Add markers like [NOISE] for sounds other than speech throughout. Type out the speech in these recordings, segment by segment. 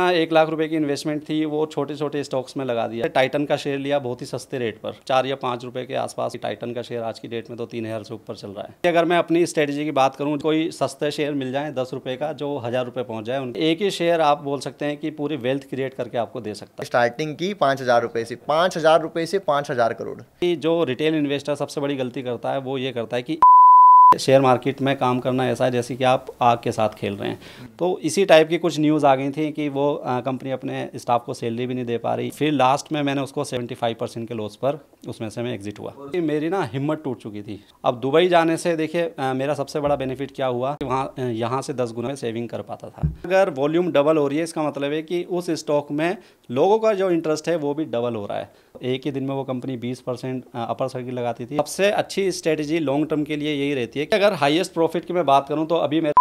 एक लाख रुपए की इन्वेस्टमेंट थी वो छोटे छोटे स्टॉक्स में लगा दिया टाइटन का शेयर लिया बहुत ही सस्ते रेट पर चार या पांच रुपए के आसपास टाइटन का शेयर आज की डेट में तो तीन हज़ार से ऊपर चल रहा है अगर मैं अपनी स्ट्रेटेजी की बात करूँ कोई सस्ते शेयर मिल जाए दस रुपए का जो हज़ार रुपए पहुंच जाए उनके एक ही शेयर आप बोल सकते हैं कि पूरी वेल्थ क्रिएट करके आपको दे सकता है स्टार्टिंग की पांच हज़ार रुपये से पांच हज़ार से पांच हज़ार करोड़ जो रिटेल इन्वेस्टर सबसे बड़ी गलती करता है वो ये करता है की शेयर मार्केट में काम करना ऐसा है जैसे कि आप आग के साथ खेल रहे हैं तो इसी टाइप की कुछ न्यूज़ आ गई थी कि वो कंपनी अपने स्टाफ को सैलरी भी नहीं दे पा रही फिर लास्ट में मैंने उसको 75 परसेंट के लॉस पर उसमें से मैं एग्जिट हुआ मेरी ना हिम्मत टूट चुकी थी अब दुबई जाने से देखिए मेरा सबसे बड़ा बेनिफिट क्या हुआ कि वहाँ यहाँ से दस गुना सेविंग कर पाता था अगर वॉल्यूम डबल हो रही है इसका मतलब है कि उस स्टॉक में लोगों का जो इंटरेस्ट है वो भी डबल हो रहा है एक ही दिन में वो कंपनी बीस परसेंट अपर सर्किट लगाती थी सबसे अच्छी स्ट्रेटेजी लॉन्ग टर्म के लिए यही रहती है देखिए अगर हाईएस्ट प्रॉफिट की मैं बात करूँ तो अभी मेरे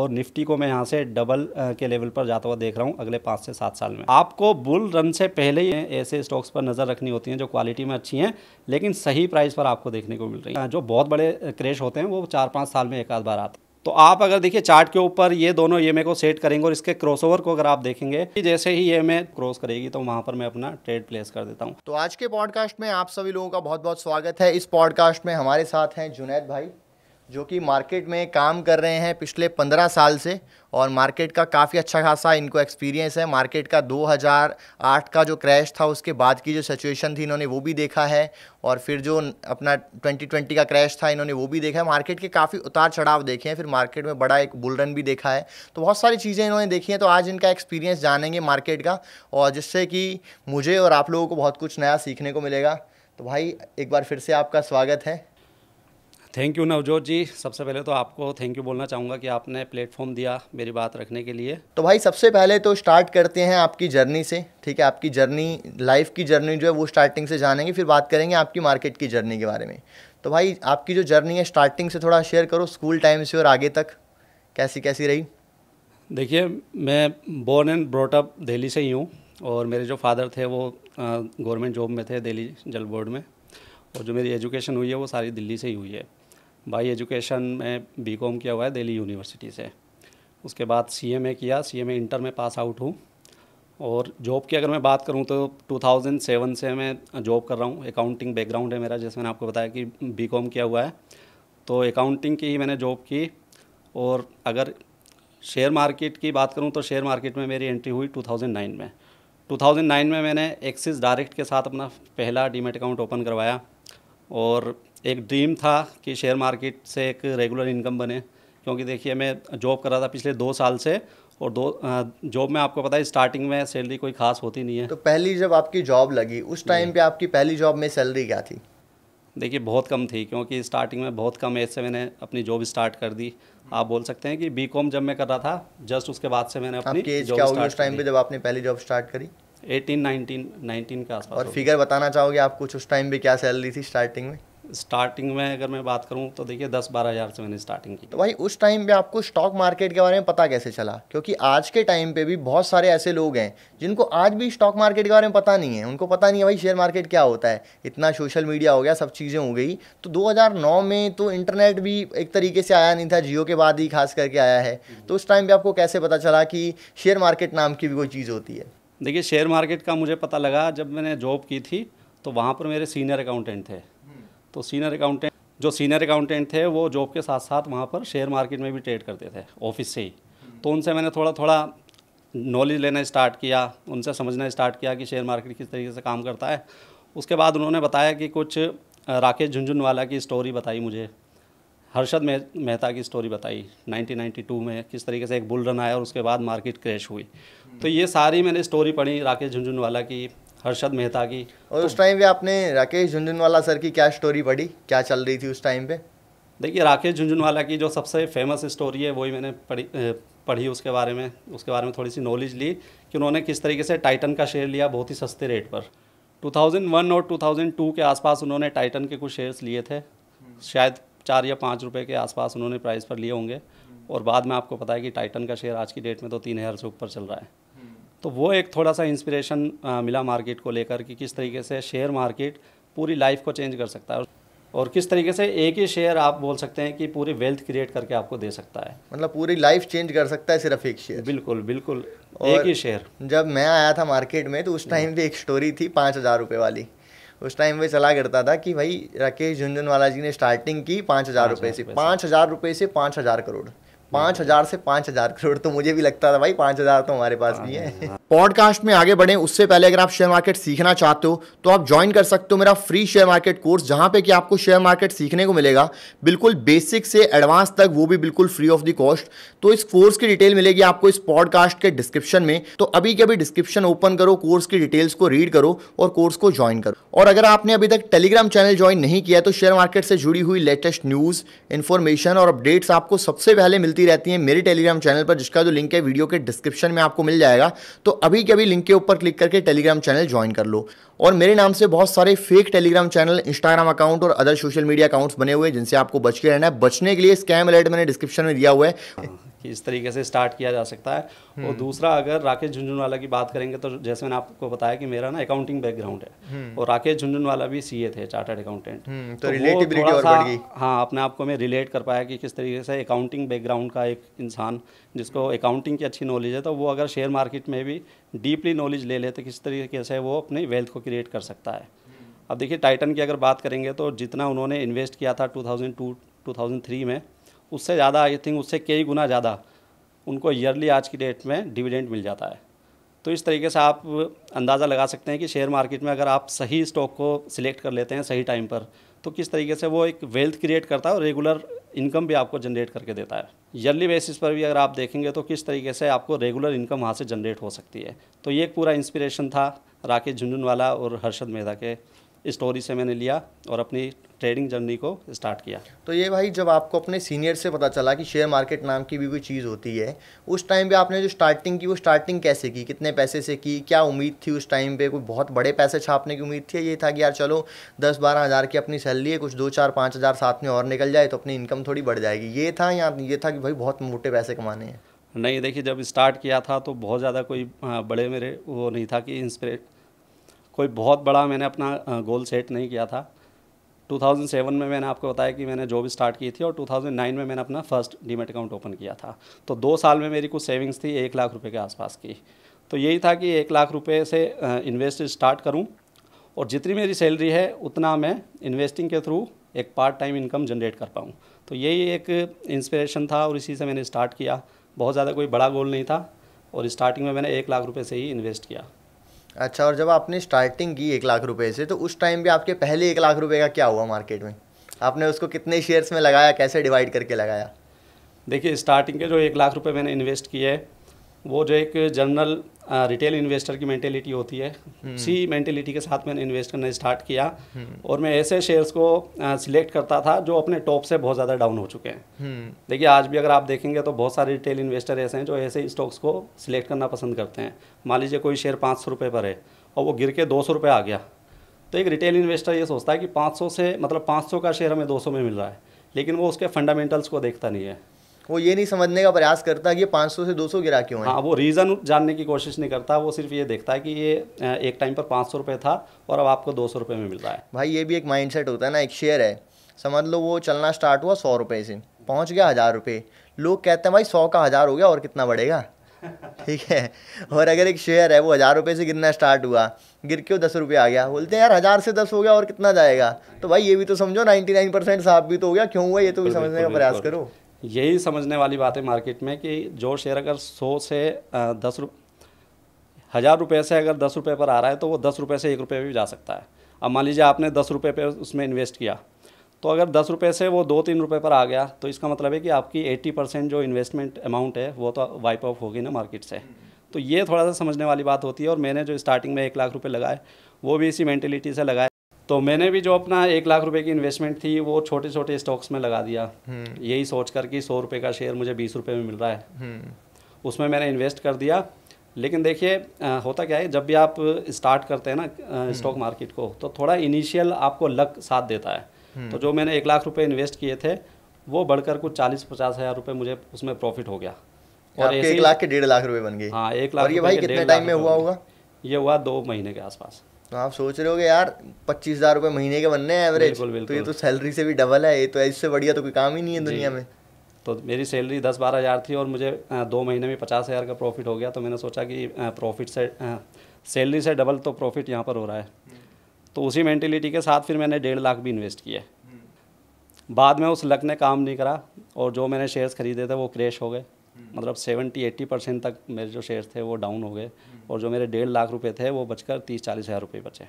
और निफ्टी को मैं यहाँ से डबल के लेवल पर जाता हुआ देख रहा हूँ अगले पाँच से सात साल में आपको बुल रन से पहले ही ऐसे स्टॉक्स पर नज़र रखनी होती है जो क्वालिटी में अच्छी हैं लेकिन सही प्राइस पर आपको देखने को मिल रही है जो बहुत बड़े क्रेश होते हैं वो चार पाँच साल में एक आध बार आते हैं तो आप अगर देखिए चार्ट के ऊपर ये दोनों ई को सेट करेंगे और इसके क्रॉसओवर को अगर आप देखेंगे जैसे ही ये में क्रॉस करेगी तो वहाँ पर मैं अपना ट्रेड प्लेस कर देता हूँ तो आज के पॉडकास्ट में आप सभी लोगों का बहुत बहुत स्वागत है इस पॉडकास्ट में हमारे साथ हैं जुनैद भाई जो कि मार्केट में काम कर रहे हैं पिछले पंद्रह साल से और मार्केट का काफ़ी अच्छा खासा इनको एक्सपीरियंस है मार्केट का 2008 का जो क्रैश था उसके बाद की जो सिचुएशन थी इन्होंने वो भी देखा है और फिर जो अपना 2020 का क्रैश था इन्होंने वो भी देखा है मार्केट के काफ़ी उतार चढ़ाव देखे हैं फिर मार्केट में बड़ा एक बुलरन भी देखा है तो बहुत सारी चीज़ें इन्होंने देखी हैं तो आज इनका एक्सपीरियंस जानेंगे मार्केट का और जिससे कि मुझे और आप लोगों को बहुत कुछ नया सीखने को मिलेगा तो भाई एक बार फिर से आपका स्वागत है थैंक यू नवजोत जी सबसे पहले तो आपको थैंक यू बोलना चाहूँगा कि आपने प्लेटफॉर्म दिया मेरी बात रखने के लिए तो भाई सबसे पहले तो स्टार्ट करते हैं आपकी जर्नी से ठीक है आपकी जर्नी लाइफ की जर्नी जो है वो स्टार्टिंग से जानेंगे फिर बात करेंगे आपकी मार्केट की जर्नी के बारे में तो भाई आपकी जो जर्नी है स्टार्टिंग से थोड़ा शेयर करो स्कूल टाइम से और आगे तक कैसी कैसी रही देखिए मैं बोर्न एंड ब्रोटअप दिल्ली से ही हूँ और मेरे जो फादर थे वो गवर्नमेंट जॉब में थे दिल्ली जल बोर्ड में और जो मेरी एजुकेशन हुई है वो सारी दिल्ली से ही हुई है बाई एजुकेशन में बी कॉम किया हुआ है दिल्ली यूनिवर्सिटी से उसके बाद सी एम ए किया सी एम ए इंटर में पास आउट हूँ और जॉब की अगर मैं बात करूँ तो 2007 से मैं जॉब कर रहा हूँ अकाउंटिंग बैकग्राउंड है मेरा जैसे मैंने आपको बताया कि बी कॉम किया हुआ है तो अकाउंटिंग की ही मैंने जॉब की और अगर शेयर मार्केट की बात करूँ तो शेयर मार्केट में मेरी एंट्री हुई 2009 में 2009 में मैंने एक्सिस डायरेक्ट के साथ अपना पहला डीमेट अकाउंट ओपन करवाया और एक ड्रीम था कि शेयर मार्केट से एक रेगुलर इनकम बने क्योंकि देखिए मैं जॉब कर रहा था पिछले दो साल से और दो जॉब में आपको पता है स्टार्टिंग में सैलरी कोई खास होती नहीं है तो पहली जब आपकी जॉब लगी उस टाइम हम्म। पे आपकी पहली जॉब में सैलरी क्या थी देखिए बहुत कम थी क्योंकि स्टार्टिंग में बहुत कम एज से मैंने अपनी जॉब स्टार्ट कर दी हम्म। आप बोल सकते हैं कि बी कॉम जब मैं कर रहा था जस्ट उसके बाद से मैंने अपनी जॉब क्या होगी उस टाइम पे जब आपने पहली जॉब स्टार्ट करी एटीन नाइनटीन नाइनटीन के आसपास और फिगर बताना चाहोगे आप कुछ उस टाइम पे क्या सैलरी थी स्टार्टिंग में स्टार्टिंग में अगर मैं बात करूं तो देखिए दस बारह हज़ार से मैंने स्टार्टिंग की तो भाई उस टाइम पे आपको स्टॉक मार्केट के बारे में पता कैसे चला क्योंकि आज के टाइम पे भी बहुत सारे ऐसे लोग हैं जिनको आज भी स्टॉक मार्केट के बारे में पता नहीं है उनको पता नहीं है भाई शेयर मार्केट क्या होता है इतना सोशल मीडिया हो गया सब चीज़ें हो गई तो दो में तो इंटरनेट भी एक तरीके से आया नहीं था जियो के बाद ही खास करके आया है तो उस टाइम पर आपको कैसे पता चला कि शेयर मार्केट नाम की भी कोई चीज़ होती है देखिए शेयर मार्केट का मुझे पता लगा जब मैंने जॉब की थी तो वहाँ पर मेरे सीनियर अकाउंटेंट थे तो सीनियर अकाउंटेंट जो सीनियर अकाउंटेंट थे वो जॉब के साथ साथ वहाँ पर शेयर मार्केट में भी ट्रेड करते थे ऑफिस से ही तो उनसे मैंने थोड़ा थोड़ा नॉलेज लेना स्टार्ट किया उनसे समझना स्टार्ट किया कि शेयर मार्केट किस तरीके से काम करता है उसके बाद उन्होंने बताया कि कुछ राकेश झुंझुनवाला की स्टोरी बताई मुझे हर्षद मेहता की स्टोरी बताई 1992 में किस तरीके से एक बुल रन आया और उसके बाद मार्केट क्रैश हुई तो ये सारी मैंने स्टोरी पढ़ी राकेश झुंझुनवाला की हर्षद मेहता की और तो, उस टाइम पे आपने राकेश झुंझुनवाला सर की क्या स्टोरी पढ़ी क्या चल रही थी उस टाइम पे देखिए राकेश झुंझुनवाला की जो सबसे फेमस स्टोरी है वही मैंने पढ़ी पढ़ी उसके बारे में उसके बारे में थोड़ी सी नॉलेज ली कि उन्होंने किस तरीके से टाइटन का शेयर लिया बहुत ही सस्ते रेट पर 2001 और 2002 के आसपास उन्होंने टाइटन के कुछ शेयर्स लिए थे शायद चार या पाँच रुपये के आसपास उन्होंने प्राइस पर लिए होंगे और बाद में आपको पता है कि टाइटन का शेयर आज की डेट में तो तीन हज़ार से ऊपर चल रहा है तो वो एक थोड़ा सा इंस्पिरेशन मिला मार्केट को लेकर कि किस तरीके से शेयर मार्केट पूरी लाइफ को चेंज कर सकता है और किस तरीके से एक ही शेयर आप बोल सकते हैं कि पूरी वेल्थ क्रिएट करके आपको दे सकता है मतलब पूरी लाइफ चेंज कर सकता है सिर्फ एक शेयर बिल्कुल बिल्कुल एक ही शेयर जब मैं आया था मार्केट में तो उस टाइम पे एक स्टोरी थी पाँच हज़ार रुपये वाली उस टाइम में चला करता था कि भाई राकेश झुंझुनवाला जी ने स्टार्टिंग की पाँच हज़ार रुपये से पाँच हज़ार रुपये से पाँच हज़ार करोड़ पांच हजार से पांच हजार करोड़ तो मुझे भी लगता था भाई पांच हजार तो हमारे पास भी है पॉडकास्ट हाँ, हाँ। में आगे बढ़े उससे पहले अगर आप शेयर मार्केट सीखना चाहते हो तो आप ज्वाइन कर सकते हो मेरा फ्री शेयर मार्केट कोर्स जहां पे कि आपको शेयर मार्केट सीखने को मिलेगा बिल्कुल बेसिक से एडवांस तक वो भी बिल्कुल फ्री ऑफ द कॉस्ट तो इस कोर्स की डिटेल मिलेगी आपको इस पॉडकास्ट के डिस्क्रिप्शन में तो अभी के अभी डिस्क्रिप्शन ओपन करो कोर्स की डिटेल्स को रीड करो और कोर्स को ज्वाइन करो और अगर आपने अभी तक टेलीग्राम चैनल ज्वाइन नहीं किया तो शेयर मार्केट से जुड़ी हुई लेटेस्ट न्यूज़ इन्फॉर्मेशन और अपडेट्स आपको सबसे पहले मिलती मिलती रहती हैं मेरे टेलीग्राम चैनल पर जिसका जो लिंक है वीडियो के डिस्क्रिप्शन में आपको मिल जाएगा तो अभी के अभी लिंक के ऊपर क्लिक करके टेलीग्राम चैनल ज्वाइन कर लो और मेरे नाम से बहुत सारे fake Telegram channel Instagram account और अदर सोशल मीडिया अकाउंट्स बने हुए जिनसे आपको बच के रहना है बचने के लिए स्कैम अलर्ट मैंने डिस्क्रिप्शन में दिया हुआ है कि इस तरीके से स्टार्ट किया जा सकता है और हम्म। दूसरा अगर राकेश झुंझुनवाला की बात करेंगे तो जैसे मैंने आपको बताया कि मेरा ना अकाउंटिंग बैकग्राउंड है हम्म। और राकेश झुंझुनवाला भी सीए थे चार्टर्ड हम्म, अकाउंटेंट तो, तो थोड़ा सा हाँ अपने आप को मैं रिलेट कर पाया कि किस तरीके से अकाउंटिंग बैकग्राउंड का एक इंसान जिसको अकाउंटिंग की अच्छी नॉलेज है तो वो अगर शेयर मार्केट में भी डीपली नॉलेज ले ले तो किस तरीके से वो अपनी वेल्थ को क्रिएट कर सकता है अब देखिए टाइटन की अगर बात करेंगे तो जितना उन्होंने इन्वेस्ट किया था 2002 2003 में उससे ज़्यादा आई थिंक उससे कई गुना ज़्यादा उनको ईयरली आज की डेट में डिविडेंड मिल जाता है तो इस तरीके से आप अंदाज़ा लगा सकते हैं कि शेयर मार्केट में अगर आप सही स्टॉक को सिलेक्ट कर लेते हैं सही टाइम पर तो किस तरीके से वो एक वेल्थ क्रिएट करता है और रेगुलर इनकम भी आपको जनरेट करके देता है ईयरली बेसिस पर भी अगर आप देखेंगे तो किस तरीके से आपको रेगुलर इनकम वहाँ से जनरेट हो सकती है तो ये एक पूरा इंस्पिरेशन था राकेश झुंझुनवाला और हर्षद मेहता के स्टोरी से मैंने लिया और अपनी ट्रेडिंग जर्नी को स्टार्ट किया तो ये भाई जब आपको अपने सीनियर से पता चला कि शेयर मार्केट नाम की भी कोई चीज़ होती है उस टाइम पे आपने जो स्टार्टिंग की वो स्टार्टिंग कैसे की कितने पैसे से की क्या उम्मीद थी उस टाइम पे कोई बहुत बड़े पैसे छापने की उम्मीद थी ये था कि यार चलो दस बारह हज़ार की अपनी सैलरी है कुछ दो चार पाँच हज़ार साथ में और निकल जाए तो अपनी इनकम थोड़ी बढ़ जाएगी ये था या ये था कि भाई बहुत मोटे पैसे कमाने हैं नहीं देखिए जब स्टार्ट किया था तो बहुत ज़्यादा कोई हाँ, बड़े मेरे वो नहीं था कि इंस्परेट कोई बहुत बड़ा मैंने अपना गोल सेट नहीं किया था 2007 में मैंने आपको बताया कि मैंने जॉब स्टार्ट की थी और 2009 में मैंने अपना फर्स्ट डीमेट अकाउंट ओपन किया था तो दो साल में मेरी कुछ सेविंग्स थी एक लाख रुपए के आसपास की तो यही था कि एक लाख रुपए से इन्वेस्ट स्टार्ट करूं और जितनी मेरी सैलरी है उतना मैं इन्वेस्टिंग के थ्रू एक पार्ट टाइम इनकम जनरेट कर पाऊँ तो यही एक इंस्परेशन था और इसी से मैंने स्टार्ट किया बहुत ज़्यादा कोई बड़ा गोल नहीं था और स्टार्टिंग में मैंने एक लाख रुपये से ही इन्वेस्ट किया अच्छा और जब आपने स्टार्टिंग की एक लाख रुपए से तो उस टाइम भी आपके पहले एक लाख रुपए का क्या हुआ मार्केट में आपने उसको कितने शेयर्स में लगाया कैसे डिवाइड करके लगाया देखिए स्टार्टिंग के जो एक लाख रुपए मैंने इन्वेस्ट किए वो जो एक जनरल रिटेल इन्वेस्टर की मेंटेलिटी होती है हम्म। उसी मेंटेलिटी के साथ मैंने इन्वेस्ट करना स्टार्ट किया हम्म। और मैं ऐसे शेयर्स को सिलेक्ट करता था जो अपने टॉप से बहुत ज़्यादा डाउन हो चुके हैं हम्म। देखिए आज भी अगर आप देखेंगे तो बहुत सारे रिटेल इन्वेस्टर ऐसे हैं जो ऐसे स्टॉक्स को सिलेक्ट करना पसंद करते हैं मान लीजिए कोई शेयर पाँच सौ रुपये पर है और वो गिर के दो सौ रुपये आ गया तो एक रिटेल इन्वेस्टर ये सोचता है कि पाँच सौ से मतलब पाँच सौ का शेयर हमें दो सौ में मिल रहा है लेकिन वो उसके फंडामेंटल्स को देखता नहीं है वो ये नहीं समझने का प्रयास करता कि ये 500 से 200 गिरा क्यों है हाँ वो रीज़न जानने की कोशिश नहीं करता वो सिर्फ ये देखता है कि ये एक टाइम पर पाँच सौ रुपये था और अब आपको दो सौ रुपये में मिल रहा है भाई ये भी एक माइंड होता है ना एक शेयर है समझ लो वो चलना स्टार्ट हुआ सौ रुपये से पहुँच गया हज़ार रुपये लोग कहते हैं भाई सौ का हज़ार हो गया और कितना बढ़ेगा [LAUGHS] ठीक है और अगर एक शेयर है वो हज़ार रुपये से गिरना स्टार्ट हुआ गिर के वो दस रुपये आ गया बोलते हैं यार हज़ार से दस हो गया और कितना जाएगा तो भाई ये भी तो समझो नाइन्टी नाइन परसेंट साफ भी तो हो गया क्यों हुआ ये तो भी समझने का प्रयास करो यही समझने वाली बात है मार्केट में कि जो शेयर अगर सौ से दस रुप हज़ार रुपये से अगर दस रुपये पर आ रहा है तो वो दस रुपये से एक रुपये भी जा सकता है अब मान लीजिए आपने दस रुपये पर उसमें इन्वेस्ट किया तो अगर दस रुपये से वो दो तीन रुपये पर आ गया तो इसका मतलब है कि आपकी एट्टी परसेंट जो इन्वेस्टमेंट अमाउंट है वो तो वाइप ऑफ होगी ना मार्केट से तो ये थोड़ा सा समझने वाली बात होती है और मैंने जो स्टार्टिंग में एक लाख रुपये लगाए वो भी इसी मैंटेलिटी से लगाए तो मैंने भी जो अपना एक लाख रुपए की इन्वेस्टमेंट थी वो छोटे छोटे स्टॉक्स में लगा दिया हम्म। यही सोच कर कि सौ रुपये का शेयर मुझे बीस रुपये में मिल रहा है हम्म। उसमें मैंने इन्वेस्ट कर दिया लेकिन देखिए होता क्या है जब भी आप स्टार्ट करते हैं ना स्टॉक हम्म। मार्केट को तो थोड़ा इनिशियल आपको लक साथ देता है तो जो मैंने एक लाख रुपये इन्वेस्ट किए थे वो बढ़कर कुछ चालीस पचास हज़ार रुपये मुझे उसमें प्रॉफिट हो गया और एक लाख के डेढ़ लाख रुपये बन गए हाँ एक लाख ये भाई कितने टाइम में हुआ होगा ये हुआ दो महीने के आसपास तो आप सोच रहे हो कि यार पच्चीस हज़ार रुपये महीने के बनने हैं एवरेज बिल्कुल, बिल्कुल। तो ये तो सैलरी से भी डबल है ये तो इससे बढ़िया तो कोई काम ही नहीं है दुनिया में तो मेरी सैलरी दस बारह हज़ार थी और मुझे दो महीने में पचास हज़ार का प्रॉफिट हो गया तो मैंने सोचा कि प्रॉफिट से सैलरी से डबल तो प्रॉफिट यहाँ पर हो रहा है तो उसी मैंटिलिटी के साथ फिर मैंने डेढ़ लाख भी इन्वेस्ट किया हम्म। बाद में उस लक ने काम नहीं करा और जो मैंने शेयर्स खरीदे थे वो क्रैश हो गए मतलब 70-80 परसेंट तक मेरे जो शेयर थे वो डाउन हो गए और जो मेरे डेढ़ लाख रुपए थे वो बचकर तीस चालीस हज़ार रुपये बचे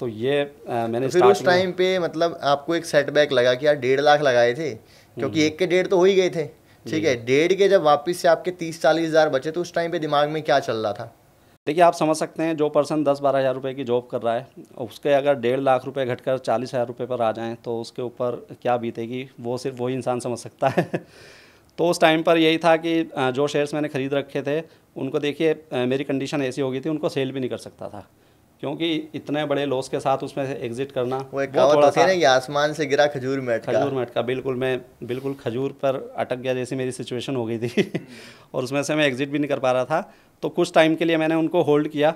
तो ये आ, मैंने तो फिर उस टाइम पे मतलब आपको एक सेटबैक लगा कि यार डेढ़ लाख लगाए थे क्योंकि हम्म। एक के डेढ़ तो हो ही गए थे ठीक है डेढ़ के जब वापस से आपके तीस चालीस हज़ार बचे तो उस टाइम पे दिमाग में क्या चल रहा था देखिए आप समझ सकते हैं जो पर्सन दस बारह हज़ार रुपये की जॉब कर रहा है उसके अगर डेढ़ लाख रुपए घटकर चालीस हज़ार रुपये पर आ जाएं तो उसके ऊपर क्या बीतेगी वो सिर्फ वही इंसान समझ सकता है तो उस टाइम पर यही था कि जो शेयर्स मैंने ख़रीद रखे थे उनको देखिए मेरी कंडीशन ऐसी हो गई थी उनको सेल भी नहीं कर सकता था क्योंकि इतने बड़े लॉस के साथ उसमें से एग्जिट करना वो एक वो थोड़ा सा आसमान से गिरा खजूर मेट का खजूर मेट का बिल्कुल मैं बिल्कुल खजूर पर अटक गया जैसी मेरी सिचुएशन हो गई थी [LAUGHS] और उसमें से मैं एग्जिट भी नहीं कर पा रहा था तो कुछ टाइम के लिए मैंने उनको होल्ड किया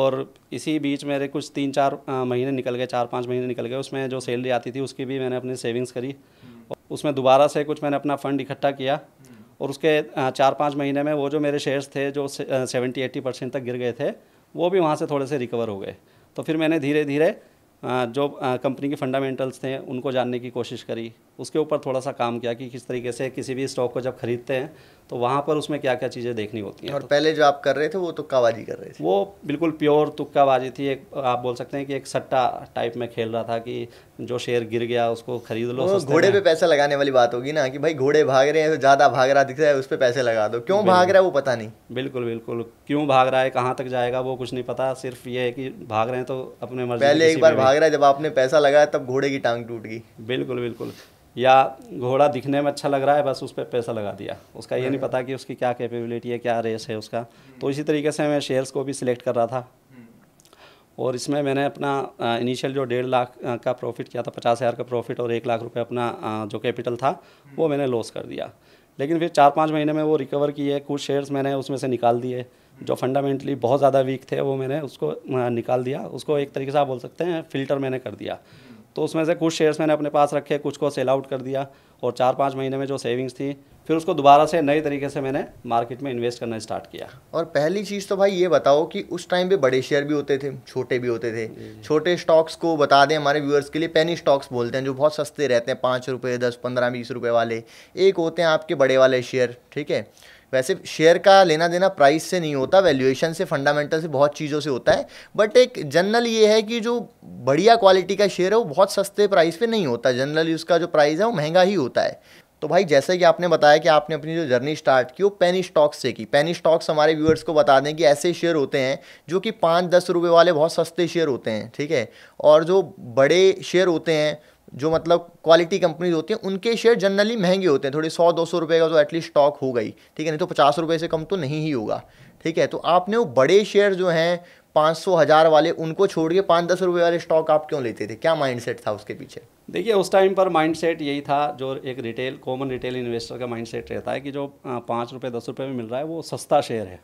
और इसी बीच मेरे कुछ तीन चार महीने निकल गए चार पाँच महीने निकल गए उसमें जो सैलरी आती थी उसकी भी मैंने अपनी सेविंग्स करी उसमें दोबारा से कुछ मैंने अपना फ़ंड इकट्ठा किया और उसके चार पाँच महीने में वो जो मेरे शेयर्स थे जो सेवेंटी एट्टी परसेंट तक गिर गए थे वो भी वहाँ से थोड़े से रिकवर हो गए तो फिर मैंने धीरे धीरे जो कंपनी के फंडामेंटल्स थे उनको जानने की कोशिश करी उसके ऊपर थोड़ा सा काम किया कि किस तरीके से किसी भी स्टॉक को जब खरीदते हैं तो वहाँ पर उसमें क्या क्या चीज़ें देखनी होती हैं और तो, पहले जो आप कर रहे थे वो तुक्काबाजी कर रहे थे वो बिल्कुल प्योर तुक्काबाजी थी एक आप बोल सकते हैं कि एक सट्टा टाइप में खेल रहा था कि जो शेयर गिर गया उसको खरीद लो घोड़े पे पैसा लगाने वाली बात होगी ना कि भाई घोड़े भाग रहे हैं तो ज़्यादा भाग रहा दिख रहा है उस पर पैसे लगा दो क्यों भाग रहा है वो पता नहीं बिल्कुल बिल्कुल क्यों भाग रहा है कहाँ तक जाएगा वो कुछ नहीं पता सिर्फ ये है कि भाग रहे हैं तो अपने मर्जी पहले एक बार भाग रहा है जब आपने पैसा लगाया तब घोड़े की टांग टूट गई बिल्कुल बिल्कुल या घोड़ा दिखने में अच्छा लग रहा है बस उस पर पैसा लगा दिया उसका ये नहीं हम्म। पता कि उसकी क्या कैपेबिलिटी है क्या रेस है उसका तो इसी तरीके से मैं शेयर्स को भी सिलेक्ट कर रहा था हम्म। और इसमें मैंने अपना इनिशियल जो डेढ़ लाख का प्रॉफिट किया था पचास हज़ार का प्रॉफिट और एक लाख रुपए अपना जो कैपिटल था हम्म। वो मैंने लॉस कर दिया लेकिन फिर चार पाँच महीने में वो रिकवर किए कुछ शेयर्स मैंने उसमें से निकाल दिए जो फंडामेंटली बहुत ज़्यादा वीक थे वो मैंने उसको निकाल दिया उसको एक तरीके से आप बोल सकते हैं फिल्टर मैंने कर दिया तो उसमें से कुछ शेयर्स मैंने अपने पास रखे कुछ को सेल आउट कर दिया और चार पाँच महीने में जो सेविंग्स थी फिर उसको दोबारा से नए तरीके से मैंने मार्केट में इन्वेस्ट करना स्टार्ट किया और पहली चीज़ तो भाई ये बताओ कि उस टाइम पे बड़े शेयर भी होते थे छोटे भी होते थे छोटे स्टॉक्स को बता दें हमारे व्यूअर्स के लिए पेनी स्टॉक्स बोलते हैं जो बहुत सस्ते रहते हैं पाँच रुपये दस पंद्रह बीस रुपये वाले एक होते हैं आपके बड़े वाले शेयर ठीक है वैसे शेयर का लेना देना प्राइस से नहीं होता वैल्यूएशन से फंडामेंटल से बहुत चीज़ों से होता है बट एक जनरल ये है कि जो बढ़िया क्वालिटी का शेयर है वो बहुत सस्ते प्राइस पे नहीं होता जनरली उसका जो प्राइस है वो महंगा ही होता है तो भाई जैसे कि आपने बताया कि आपने अपनी जो जर्नी स्टार्ट की वो पेनी स्टॉक्स से की पेनी स्टॉक्स हमारे व्यूअर्स को बता दें कि ऐसे शेयर होते हैं जो कि पाँच दस रुपये वाले बहुत सस्ते शेयर होते हैं ठीक है और जो बड़े शेयर होते हैं जो मतलब क्वालिटी कंपनीज होती हैं उनके शेयर जनरली महंगे होते हैं थोड़ी सौ दो सौ रुपये का तो एटलीस्ट स्टॉक हो गई ठीक है नहीं तो पचास रुपये से कम तो नहीं ही होगा ठीक है तो आपने वो बड़े शेयर जो हैं पाँच सौ हज़ार वाले उनको छोड़ के पाँच दस रुपये वाले स्टॉक आप क्यों लेते थे क्या माइंड था उसके पीछे देखिए उस टाइम पर माइंड यही था जो एक रिटेल कॉमन रिटेल इन्वेस्टर का माइंड रहता है कि जो पाँच रुपये दस रुपये में मिल रहा है वो सस्ता शेयर है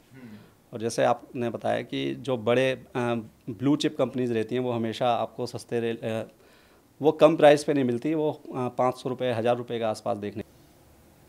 और जैसे आपने बताया कि जो बड़े ब्लू चिप कंपनीज रहती हैं वो हमेशा आपको सस्ते वो कम प्राइस पे नहीं मिलती वो पाँच सौ रुपये हज़ार रुपये के आसपास देखने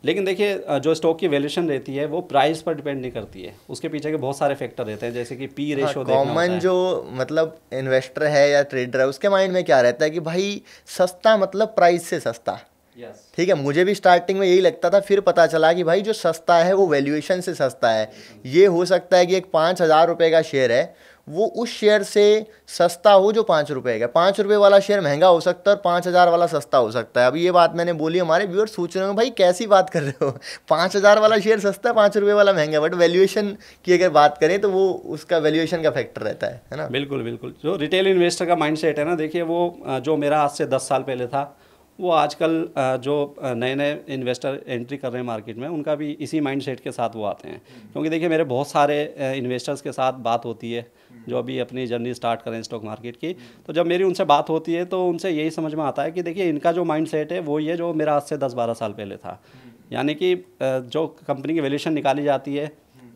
लेकिन देखिए जो स्टॉक की वैल्यूशन रहती है वो प्राइस पर डिपेंड नहीं करती है उसके पीछे के बहुत सारे फैक्टर रहते हैं जैसे कि पी रेशो कॉमन जो मतलब इन्वेस्टर है या ट्रेडर है उसके माइंड में क्या रहता है कि भाई सस्ता मतलब प्राइस से सस्ता Yes. ठीक है मुझे भी स्टार्टिंग में यही लगता था फिर पता चला कि भाई जो सस्ता है वो वैल्यूएशन से सस्ता है ये हो सकता है कि एक पाँच हज़ार रुपये का शेयर है वो उस शेयर से सस्ता हो जो पाँच रुपये का पाँच रुपये वाला शेयर महंगा हो सकता है और पाँच हज़ार वाला सस्ता हो सकता है अब ये बात मैंने बोली हमारे व्यूअर्स सोच रहे हो भाई कैसी बात कर रहे हो [LAUGHS] पाँच हज़ार वाला शेयर सस्ता है पाँच रुपये वाला महंगा बट वैल्यूएशन की अगर बात करें तो वो उसका वैल्यूएशन का फैक्टर रहता है है ना बिल्कुल बिल्कुल जो रिटेल इन्वेस्टर का माइंड है ना देखिए वो जो मेरा आज से दस साल पहले था वो आजकल जो नए नए इन्वेस्टर एंट्री कर रहे हैं मार्केट में उनका भी इसी माइंडसेट के साथ वो आते हैं क्योंकि देखिए मेरे बहुत सारे इन्वेस्टर्स के साथ बात होती है जो अभी अपनी जर्नी स्टार्ट करें स्टॉक मार्केट की तो जब मेरी उनसे बात होती है तो उनसे यही समझ में आता है कि देखिए इनका जो माइंड सेट है वो ये जो मेरा आज से दस बारह साल पहले था यानी कि जो कंपनी की वैल्यूशन निकाली जाती है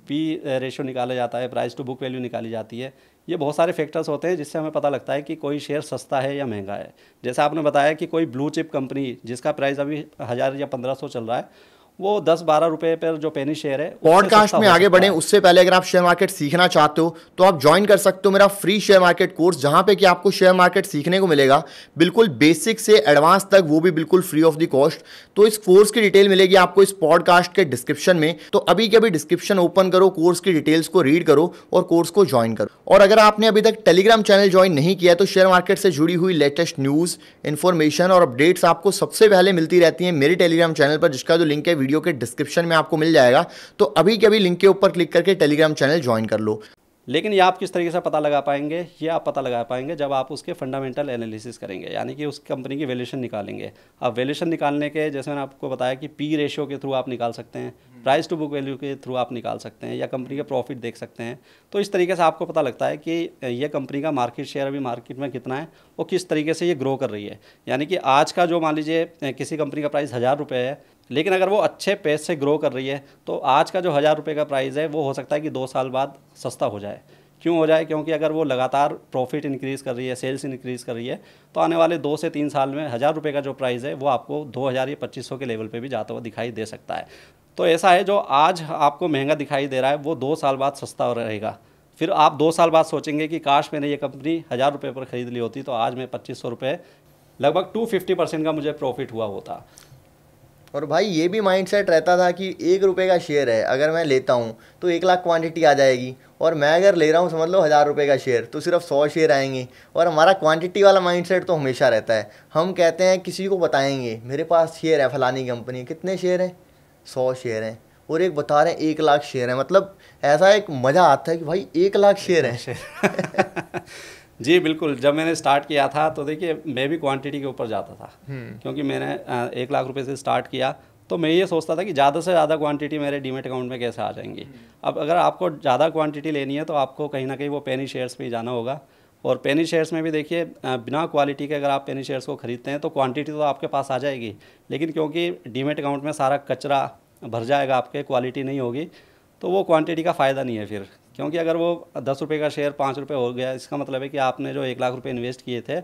पी रेशो निकाला जाता है प्राइस टू बुक वैल्यू निकाली जाती है ये बहुत सारे फैक्टर्स होते हैं जिससे हमें पता लगता है कि कोई शेयर सस्ता है या महंगा है जैसे आपने बताया कि कोई ब्लू चिप कंपनी जिसका प्राइस अभी हज़ार या पंद्रह सौ चल रहा है वो दस बारह रुपए पर जो पेनी शेयर है पॉडकास्ट में आगे बढ़े उससे पहले अगर आप शेयर मार्केट सीखना चाहते हो तो आप ज्वाइन कर सकते हो मेरा फ्री शेयर मार्केट कोर्स जहां पे कि आपको शेयर मार्केट सीखने को मिलेगा बिल्कुल बेसिक से एडवांस तक वो भी बिल्कुल फ्री ऑफ द कॉस्ट तो इस कोर्स की डिटेल मिलेगी आपको इस पॉडकास्ट के डिस्क्रिप्शन में तो अभी के अभी डिस्क्रिप्शन ओपन करो कोर्स की डिटेल्स को रीड करो और कोर्स को ज्वाइन करो और अगर आपने अभी तक टेलीग्राम चैनल ज्वाइन नहीं किया तो शेयर मार्केट से जुड़ी हुई लेटेस्ट न्यूज इन्फॉर्मेशन और अपडेट्स आपको सबसे पहले मिलती रहती है मेरे टेलीग्राम चैनल पर जिसका जो लिंक है वीडियो के डिस्क्रिप्शन में आपको मिल जाएगा तो अभी के अभी लिंक के ऊपर क्लिक करके टेलीग्राम चैनल ज्वाइन कर लो लेकिन ये आप किस तरीके से पता लगा पाएंगे ये आप पता लगा पाएंगे जब आप उसके फंडामेंटल एनालिसिस करेंगे यानी कि उस कंपनी की वैल्यूशन निकालेंगे अब वैल्यूशन निकालने के जैसे मैंने आपको बताया कि पी रेशियो के थ्रू आप निकाल सकते हैं प्राइस टू बुक वैल्यू के थ्रू आप निकाल सकते हैं या कंपनी का प्रॉफिट देख सकते हैं तो इस तरीके से आपको पता लगता है कि यह कंपनी का मार्केट शेयर अभी मार्केट में कितना है और किस तरीके से ये ग्रो कर रही है यानी कि आज का जो मान लीजिए किसी कंपनी का प्राइस हज़ार रुपये है लेकिन अगर वो अच्छे पेज से ग्रो कर रही है तो आज का जो हज़ार रुपये का प्राइस है वो हो सकता है कि दो साल बाद सस्ता हो जाए क्यों हो जाए क्योंकि अगर वो लगातार प्रॉफिट इंक्रीज़ कर रही है सेल्स इंक्रीज़ कर रही है तो आने वाले दो से तीन साल में हज़ार रुपये का जो प्राइस है वो आपको दो हज़ार या पच्चीस सौ के लेवल पे भी जाता हुआ दिखाई दे सकता है तो ऐसा है जो आज आपको महंगा दिखाई दे रहा है वो दो साल बाद सस्ता रहेगा फिर आप दो साल बाद सोचेंगे कि काश मैंने ये कंपनी हज़ार रुपये पर ख़रीद ली होती तो आज मैं पच्चीस सौ रुपये लगभग टू फिफ्टी परसेंट का मुझे प्रॉफिट हुआ होता और भाई ये भी माइंडसेट रहता था कि एक रुपये का शेयर है अगर मैं लेता हूँ तो एक लाख क्वांटिटी आ जाएगी और मैं अगर ले रहा हूँ समझ लो हज़ार रुपये का शेयर तो सिर्फ सौ शेयर आएंगे और हमारा क्वांटिटी वाला माइंडसेट तो हमेशा रहता है हम कहते हैं किसी को बताएंगे मेरे पास शेयर है फलानी कंपनी कितने शेयर हैं सौ शेयर हैं और एक बता रहे हैं एक लाख शेयर हैं मतलब ऐसा एक मज़ा आता है कि भाई एक लाख शेयर है [LAUGHS] जी बिल्कुल जब मैंने स्टार्ट किया था तो देखिए मैं भी क्वांटिटी के ऊपर जाता था हम्म। क्योंकि मैंने एक लाख रुपए से स्टार्ट किया तो मैं ये सोचता था कि ज़्यादा से ज़्यादा क्वांटिटी मेरे डीमेट अकाउंट में कैसे आ जाएंगी हम्म। अब अगर आपको ज़्यादा क्वांटिटी लेनी है तो आपको कहीं ना कहीं वो पेनी शेयर्स में जाना होगा और पेनी शेयर्स में भी देखिए बिना क्वालिटी के अगर आप पेनी शेयर्स को खरीदते हैं तो क्वांटिटी तो आपके पास आ जाएगी लेकिन क्योंकि डीमेट अकाउंट में सारा कचरा भर जाएगा आपके क्वालिटी नहीं होगी तो वो क्वांटिटी का फ़ायदा नहीं है फिर क्योंकि अगर वो दस रुपये का शेयर पाँच रुपये हो गया इसका मतलब है कि आपने जो एक लाख रुपये इन्वेस्ट किए थे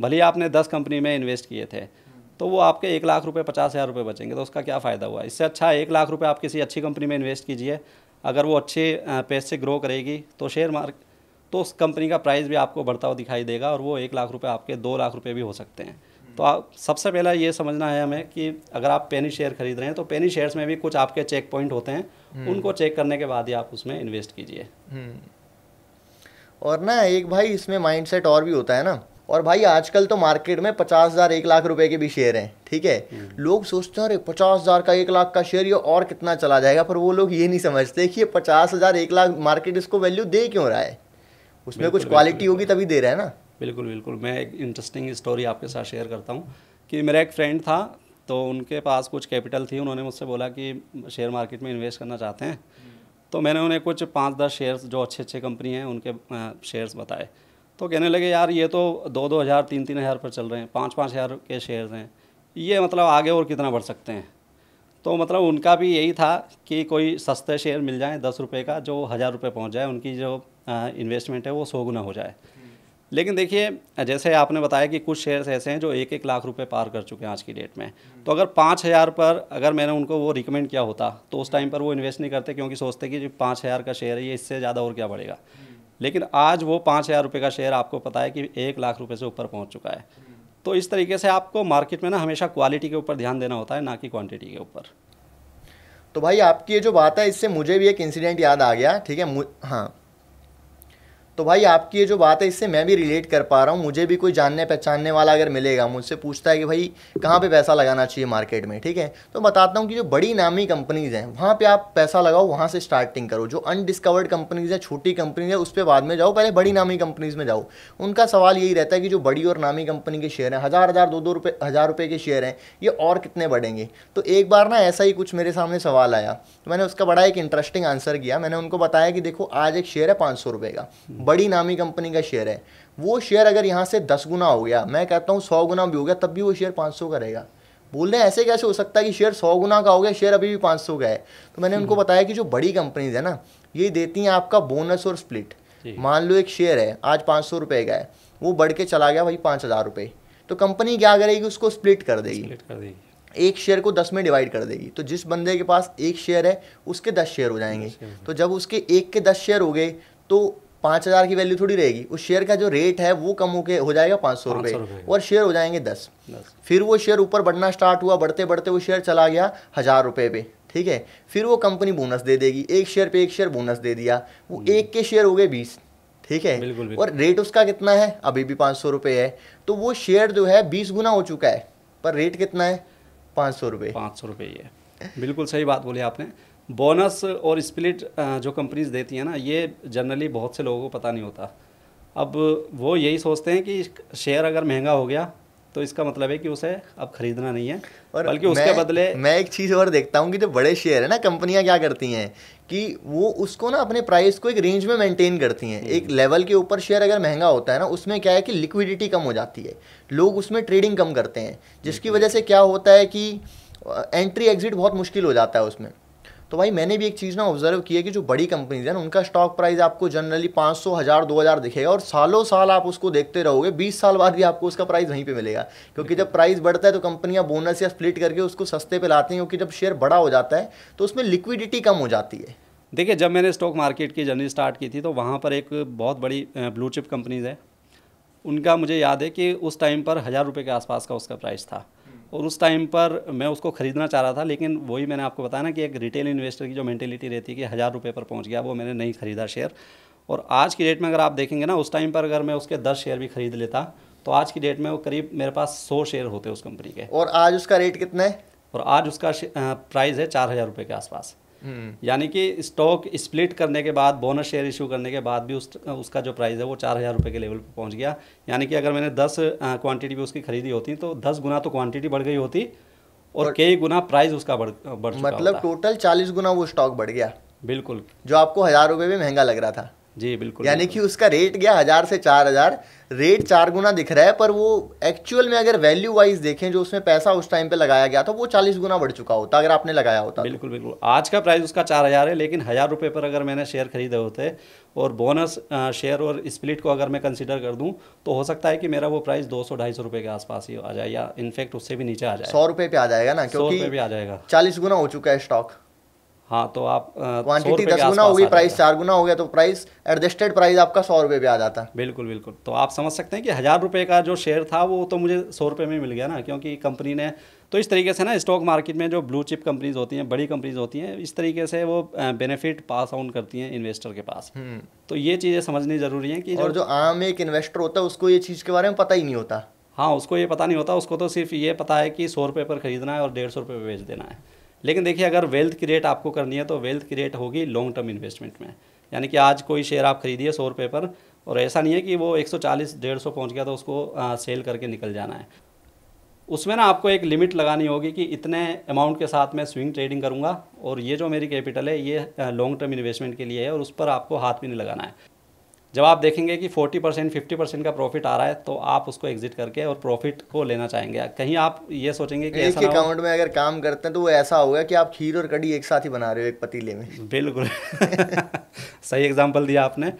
भले ही आपने दस कंपनी में इन्वेस्ट किए थे तो वो आपके एक लाख रुपये पचास हज़ार रुपये बचेंगे तो उसका क्या फ़ायदा हुआ इससे अच्छा एक लाख रुपये आप किसी अच्छी कंपनी में इन्वेस्ट कीजिए अगर वो अच्छे पेस से ग्रो करेगी तो शेयर मार्क तो उस कंपनी का प्राइस भी आपको बढ़ता हुआ दिखाई देगा और वो एक लाख रुपये आपके दो लाख रुपये भी हो सकते हैं तो आप सबसे पहला ये समझना है हमें कि अगर आप पेनी शेयर खरीद रहे हैं तो पेनी शेयर्स में भी कुछ आपके चेक पॉइंट होते हैं हम्म। उनको चेक करने के बाद ही आप उसमें इन्वेस्ट कीजिए हम्म। और ना एक भाई इसमें माइंडसेट और भी होता है ना और भाई आजकल तो मार्केट में पचास हज़ार एक लाख रुपए के भी शेयर हैं ठीक है हम्म। लोग सोचते हैं अरे पचास हज़ार का एक लाख का शेयर ये और कितना चला जाएगा पर वो लोग ये नहीं समझते कि ये पचास हज़ार एक लाख मार्केट इसको वैल्यू दे क्यों रहा है उसमें कुछ क्वालिटी होगी तभी दे रहा है ना बिल्कुल बिल्कुल मैं एक इंटरेस्टिंग स्टोरी आपके साथ शेयर करता हूँ कि मेरा एक फ्रेंड था तो उनके पास कुछ कैपिटल थी उन्होंने मुझसे बोला कि शेयर मार्केट में इन्वेस्ट करना चाहते हैं तो मैंने उन्हें कुछ पाँच दस शेयर्स जो अच्छे अच्छे कंपनी हैं उनके शेयर्स बताए तो कहने लगे यार ये तो दो दो हज़ार तीन तीन हज़ार पर चल रहे हैं पाँच पाँच हज़ार के शेयर्स हैं ये मतलब आगे और कितना बढ़ सकते हैं तो मतलब उनका भी यही था कि कोई सस्ते शेयर मिल जाए दस रुपये का जो हज़ार रुपये पहुँच जाए उनकी जो इन्वेस्टमेंट है वो सौ गुना हो जाए लेकिन देखिए जैसे आपने बताया कि कुछ शेयर्स ऐसे हैं जो एक एक लाख रुपए पार कर चुके हैं आज की डेट में हम्म। तो अगर पाँच हज़ार पर अगर मैंने उनको वो रिकमेंड किया होता तो उस टाइम हम्म। पर वो इन्वेस्ट नहीं करते क्योंकि सोचते कि जो पाँच हज़ार का शेयर है ये इससे ज़्यादा और क्या बढ़ेगा हम्म। लेकिन आज वो पाँच हज़ार रुपये का शेयर आपको पता है कि एक लाख रुपये से ऊपर पहुँच चुका है तो इस तरीके से आपको मार्केट में ना हमेशा क्वालिटी के ऊपर ध्यान देना होता है ना कि क्वान्टिटी के ऊपर तो भाई आपकी ये जो बात है इससे मुझे भी एक इंसिडेंट याद आ गया ठीक है हाँ तो भाई आपकी ये जो बात है इससे मैं भी रिलेट कर पा रहा हूँ मुझे भी कोई जानने पहचानने वाला अगर मिलेगा मुझसे पूछता है कि भाई कहाँ पे पैसा लगाना चाहिए मार्केट में ठीक है तो बताता हूँ कि जो बड़ी नामी कंपनीज़ हैं वहाँ पे आप पैसा लगाओ वहाँ से स्टार्टिंग करो जो अनडिस्कवर्ड कंपनीज़ हैं छोटी कंपनीज है उस पर बाद में जाओ पहले बड़ी नामी कंपनीज़ में जाओ उनका सवाल यही रहता है कि जो बड़ी और नामी कंपनी के शेयर हैं हज़ार हज़ार दो दो रुपये हज़ार रुपये के शेयर हैं ये और कितने बढ़ेंगे तो एक बार ना ऐसा ही कुछ मेरे सामने सवाल आया तो मैंने उसका बड़ा एक इंटरेस्टिंग आंसर किया मैंने उनको बताया कि देखो आज एक शेयर है पाँच सौ रुपये का बड़ी नामी कंपनी का शेयर है वो शेयर अगर यहाँ से दस गुना हो गया मैं कहता हूँ सौ गुना भी हो गया तब भी वो शेयर पाँच सौ का रहेगा बोल रहे हैं ऐसे कैसे हो सकता है कि शेयर सौ गुना का हो गया शेयर अभी भी पाँच सौ का है तो मैंने उनको हम्म। बताया कि जो बड़ी कंपनीज है ना ये देती हैं आपका बोनस और स्प्लिट मान लो एक शेयर है आज पाँच सौ रुपये का है वो बढ़ के चला गया भाई पाँच हज़ार रुपये तो कंपनी क्या करेगी उसको स्प्लिट कर देगी स्प्लिट कर देगी एक शेयर को दस में डिवाइड कर देगी तो जिस बंदे के पास एक शेयर है उसके दस शेयर हो जाएंगे तो जब उसके एक के दस शेयर हो गए तो पाँच हज़ार की वैल्यू थोड़ी रहेगी उस शेयर का जो रेट है वो कम होके हो जाएगा पाँच सौ रुपये और शेयर हो जाएंगे दस फिर वो शेयर ऊपर बढ़ना स्टार्ट हुआ बढ़ते बढ़ते वो शेयर चला गया हज़ार रुपये पे ठीक है फिर वो कंपनी बोनस दे देगी एक शेयर पे एक शेयर बोनस दे दिया वो हम्म। एक के शेयर हो गए बीस ठीक है बिल्कुल। और रेट उसका कितना है अभी भी पाँच सौ रुपये है तो वो शेयर जो है बीस गुना हो चुका है पर रेट कितना है पाँच सौ रुपये पाँच सौ रुपये ही है बिल्कुल सही बात बोली आपने बोनस और स्प्लिट जो कंपनीज देती हैं ना ये जनरली बहुत से लोगों को पता नहीं होता अब वो यही सोचते हैं कि शेयर अगर महंगा हो गया तो इसका मतलब है कि उसे अब खरीदना नहीं है और बल्कि उसके बदले मैं एक चीज़ और देखता हूँ कि जो बड़े शेयर है ना कंपनियाँ क्या करती हैं कि वो उसको ना अपने प्राइस को एक रेंज में मेंटेन करती हैं एक लेवल हम्म। के ऊपर शेयर अगर महंगा होता है ना उसमें क्या है कि लिक्विडिटी कम हो जाती है लोग उसमें ट्रेडिंग कम करते हैं जिसकी वजह से क्या होता है कि एंट्री एग्जिट बहुत मुश्किल हो जाता है उसमें तो भाई मैंने भी एक चीज़ ना ऑब्जर्व की है कि जो बड़ी कंपनीज हैं उनका स्टॉक प्राइस आपको जनरली पाँच सौ हज़ार दो हज़ार दिखेगा और सालों साल आप उसको देखते रहोगे बीस साल बाद भी आपको उसका प्राइस वहीं पर मिलेगा क्योंकि जब प्राइस बढ़ता है तो कंपनियाँ बोनस या स्प्लिट करके उसको सस्ते पर लाती हैं क्योंकि जब शेयर बड़ा हो जाता है तो उसमें लिक्विडिटी कम हो जाती है देखिए जब मैंने स्टॉक मार्केट की जर्नी स्टार्ट की थी तो वहाँ पर एक बहुत बड़ी ब्लू चिप कंपनीज है उनका मुझे याद है कि उस टाइम पर हज़ार रुपये के आसपास का उसका प्राइस था और उस टाइम पर मैं उसको ख़रीदना चाह रहा था लेकिन वही मैंने आपको बताया ना कि एक रिटेल इन्वेस्टर की जो मैंटेलिटी रहती है कि हज़ार रुपये पर पहुँच गया वो मैंने नहीं ख़रीदा शेयर और आज की डेट में अगर आप देखेंगे ना उस टाइम पर अगर मैं उसके दस शेयर भी ख़रीद लेता तो आज की डेट में वो करीब मेरे पास सौ शेयर होते उस कंपनी के और आज उसका रेट कितना है और आज उसका प्राइस है चार हज़ार रुपये के आसपास यानी कि स्टॉक स्प्लिट करने के बाद बोनस शेयर इशू करने के बाद भी उस उसका जो प्राइस है वो चार हज़ार रुपये के लेवल पर पहुंच गया यानी कि अगर मैंने दस क्वांटिटी भी उसकी खरीदी होती तो दस गुना तो क्वांटिटी बढ़ गई होती और कई गुना प्राइस उसका बढ़ बढ़ मतलब टोटल चालीस गुना वो स्टॉक बढ़ गया बिल्कुल जो आपको हज़ार रुपये में महंगा लग रहा था जी बिल्कुल यानी कि उसका रेट गया हज़ार से चार हज़ार रेट चार गुना दिख रहा है पर वो एक्चुअल में अगर वैल्यू वाइज देखें जो उसमें पैसा उस टाइम पे लगाया गया था तो वो चालीस गुना बढ़ चुका होता अगर आपने लगाया होता तो। बिल्कुल बिल्कुल आज का प्राइस उसका चार हज़ार है लेकिन हज़ार रुपये पर अगर मैंने शेयर खरीदे होते और बोनस शेयर और स्प्लिट को अगर मैं कंसिडर कर दूँ तो हो सकता है कि मेरा वो प्राइस दो सौ ढाई सौ रुपये के आसपास ही आ जाए या इनफैक्ट उससे भी नीचे आ जाए सौ रुपये पे आ जाएगा ना क्योंकि पे आ जाएगा चालीस गुना हो चुका है स्टॉक हाँ तो आप क्वांटिटी दस गुना होगी प्राइस चार गुना हो गया तो प्राइस एडजस्टेड प्राइस आपका सौ रुपये पे आ जाता है बिल्कुल बिल्कुल तो आप समझ सकते हैं कि हज़ार रुपये का जो शेयर था वो तो मुझे सौ रुपये में मिल गया ना क्योंकि कंपनी ने तो इस तरीके से ना स्टॉक मार्केट में जो ब्लू चिप कंपनीज होती हैं बड़ी कंपनीज होती हैं इस तरीके से वो बेनिफिट पास ऑन करती हैं इन्वेस्टर के पास हम्म। तो ये चीज़ें समझनी ज़रूरी है कि और जो आम एक इन्वेस्टर होता है उसको ये चीज़ के बारे में पता ही नहीं होता हाँ उसको ये पता नहीं होता उसको तो सिर्फ ये पता है कि सौ रुपये पर खरीदना है और डेढ़ सौ रुपये पर बेच देना है लेकिन देखिए अगर वेल्थ क्रिएट आपको करनी है तो वेल्थ क्रिएट होगी लॉन्ग टर्म इन्वेस्टमेंट में यानी कि आज कोई शेयर आप खरीदिए सौ रुपये पर और ऐसा नहीं है कि वो 140 150 पहुंच गया तो उसको आ, सेल करके निकल जाना है उसमें ना आपको एक लिमिट लगानी होगी कि इतने अमाउंट के साथ मैं स्विंग ट्रेडिंग करूँगा और ये जो मेरी कैपिटल है ये लॉन्ग टर्म इन्वेस्टमेंट के लिए है और उस पर आपको हाथ भी नहीं लगाना है जब आप देखेंगे कि 40 परसेंट फिफ्टी परसेंट का प्रॉफिट आ रहा है तो आप उसको एग्जिट करके और प्रॉफिट को लेना चाहेंगे कहीं आप ये सोचेंगे कि एक अकाउंट में अगर काम करते हैं तो वो ऐसा होगा कि आप खीर और कड़ी एक साथ ही बना रहे हो एक पतीले में बिल्कुल [LAUGHS] सही एग्जाम्पल दिया आपने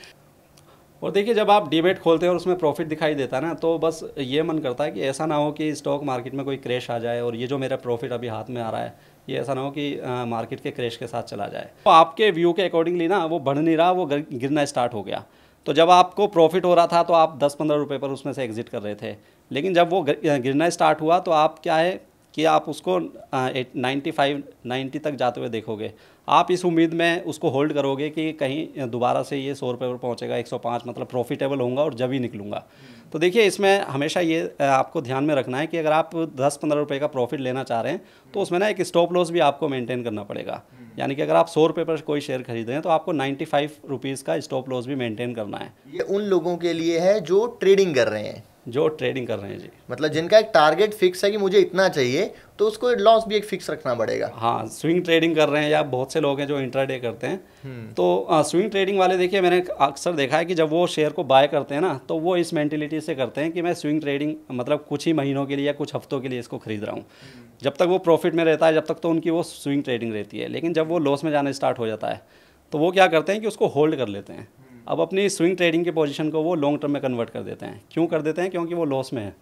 और देखिए जब आप डिबेट खोलते हैं और उसमें प्रॉफिट दिखाई देता है ना तो बस ये मन करता है कि ऐसा ना हो कि स्टॉक मार्केट में कोई क्रेश आ जाए और ये जो मेरा प्रॉफिट अभी हाथ में आ रहा है ये ऐसा ना हो कि मार्केट के क्रेश के साथ चला जाए तो आपके व्यू के अकॉर्डिंगली ना वो बढ़ नहीं रहा वो गिरना स्टार्ट हो गया तो जब आपको प्रॉफिट हो रहा था तो आप दस पंद्रह रुपये पर उसमें से एग्ज़िट कर रहे थे लेकिन जब वो गिरना स्टार्ट हुआ तो आप क्या है कि आप उसको नाइन्टी फाइव नाइन्टी तक जाते हुए देखोगे आप इस उम्मीद में उसको होल्ड करोगे कि कहीं दोबारा से ये सौ रुपये पर पहुँचेगा एक सौ पाँच मतलब प्रॉफिटेबल होंगे और जब ही निकलूँगा तो देखिए इसमें हमेशा ये आपको ध्यान में रखना है कि अगर आप दस पंद्रह रुपये का प्रॉफिट लेना चाह रहे हैं तो उसमें ना एक स्टॉप लॉस भी आपको मेंटेन करना पड़ेगा हम्म। यानी कि अगर आप सौ रुपये पर कोई शेयर खरीद रहे हैं तो आपको नाइन्टी फाइव रुपीज़ का स्टॉप लॉस भी मेंटेन करना है ये उन लोगों के लिए है जो ट्रेडिंग कर रहे हैं जो ट्रेडिंग कर रहे हैं जी मतलब जिनका एक टारगेट फिक्स है कि मुझे इतना चाहिए तो उसको लॉस भी एक फिक्स रखना पड़ेगा हाँ स्विंग ट्रेडिंग कर रहे हैं या बहुत से लोग हैं जो इंट्राडे करते हैं हम्म। तो आ, स्विंग ट्रेडिंग वाले देखिए मैंने अक्सर देखा है कि जब वो शेयर को बाय करते हैं ना तो वो इस मैंटेलिटी से करते हैं कि मैं स्विंग ट्रेडिंग मतलब कुछ ही महीनों के लिए या कुछ हफ्तों के लिए इसको खरीद रहा हूँ हम्म। जब तक वो प्रॉफिट में रहता है जब तक तो उनकी वो स्विंग ट्रेडिंग रहती है लेकिन जब वो लॉस में जाना स्टार्ट हो जाता है तो वो क्या करते हैं कि उसको होल्ड कर लेते हैं अब अपनी स्विंग ट्रेडिंग के पोजीशन को वो लॉन्ग टर्म में कन्वर्ट कर देते हैं क्यों कर देते हैं क्योंकि वो लॉस में है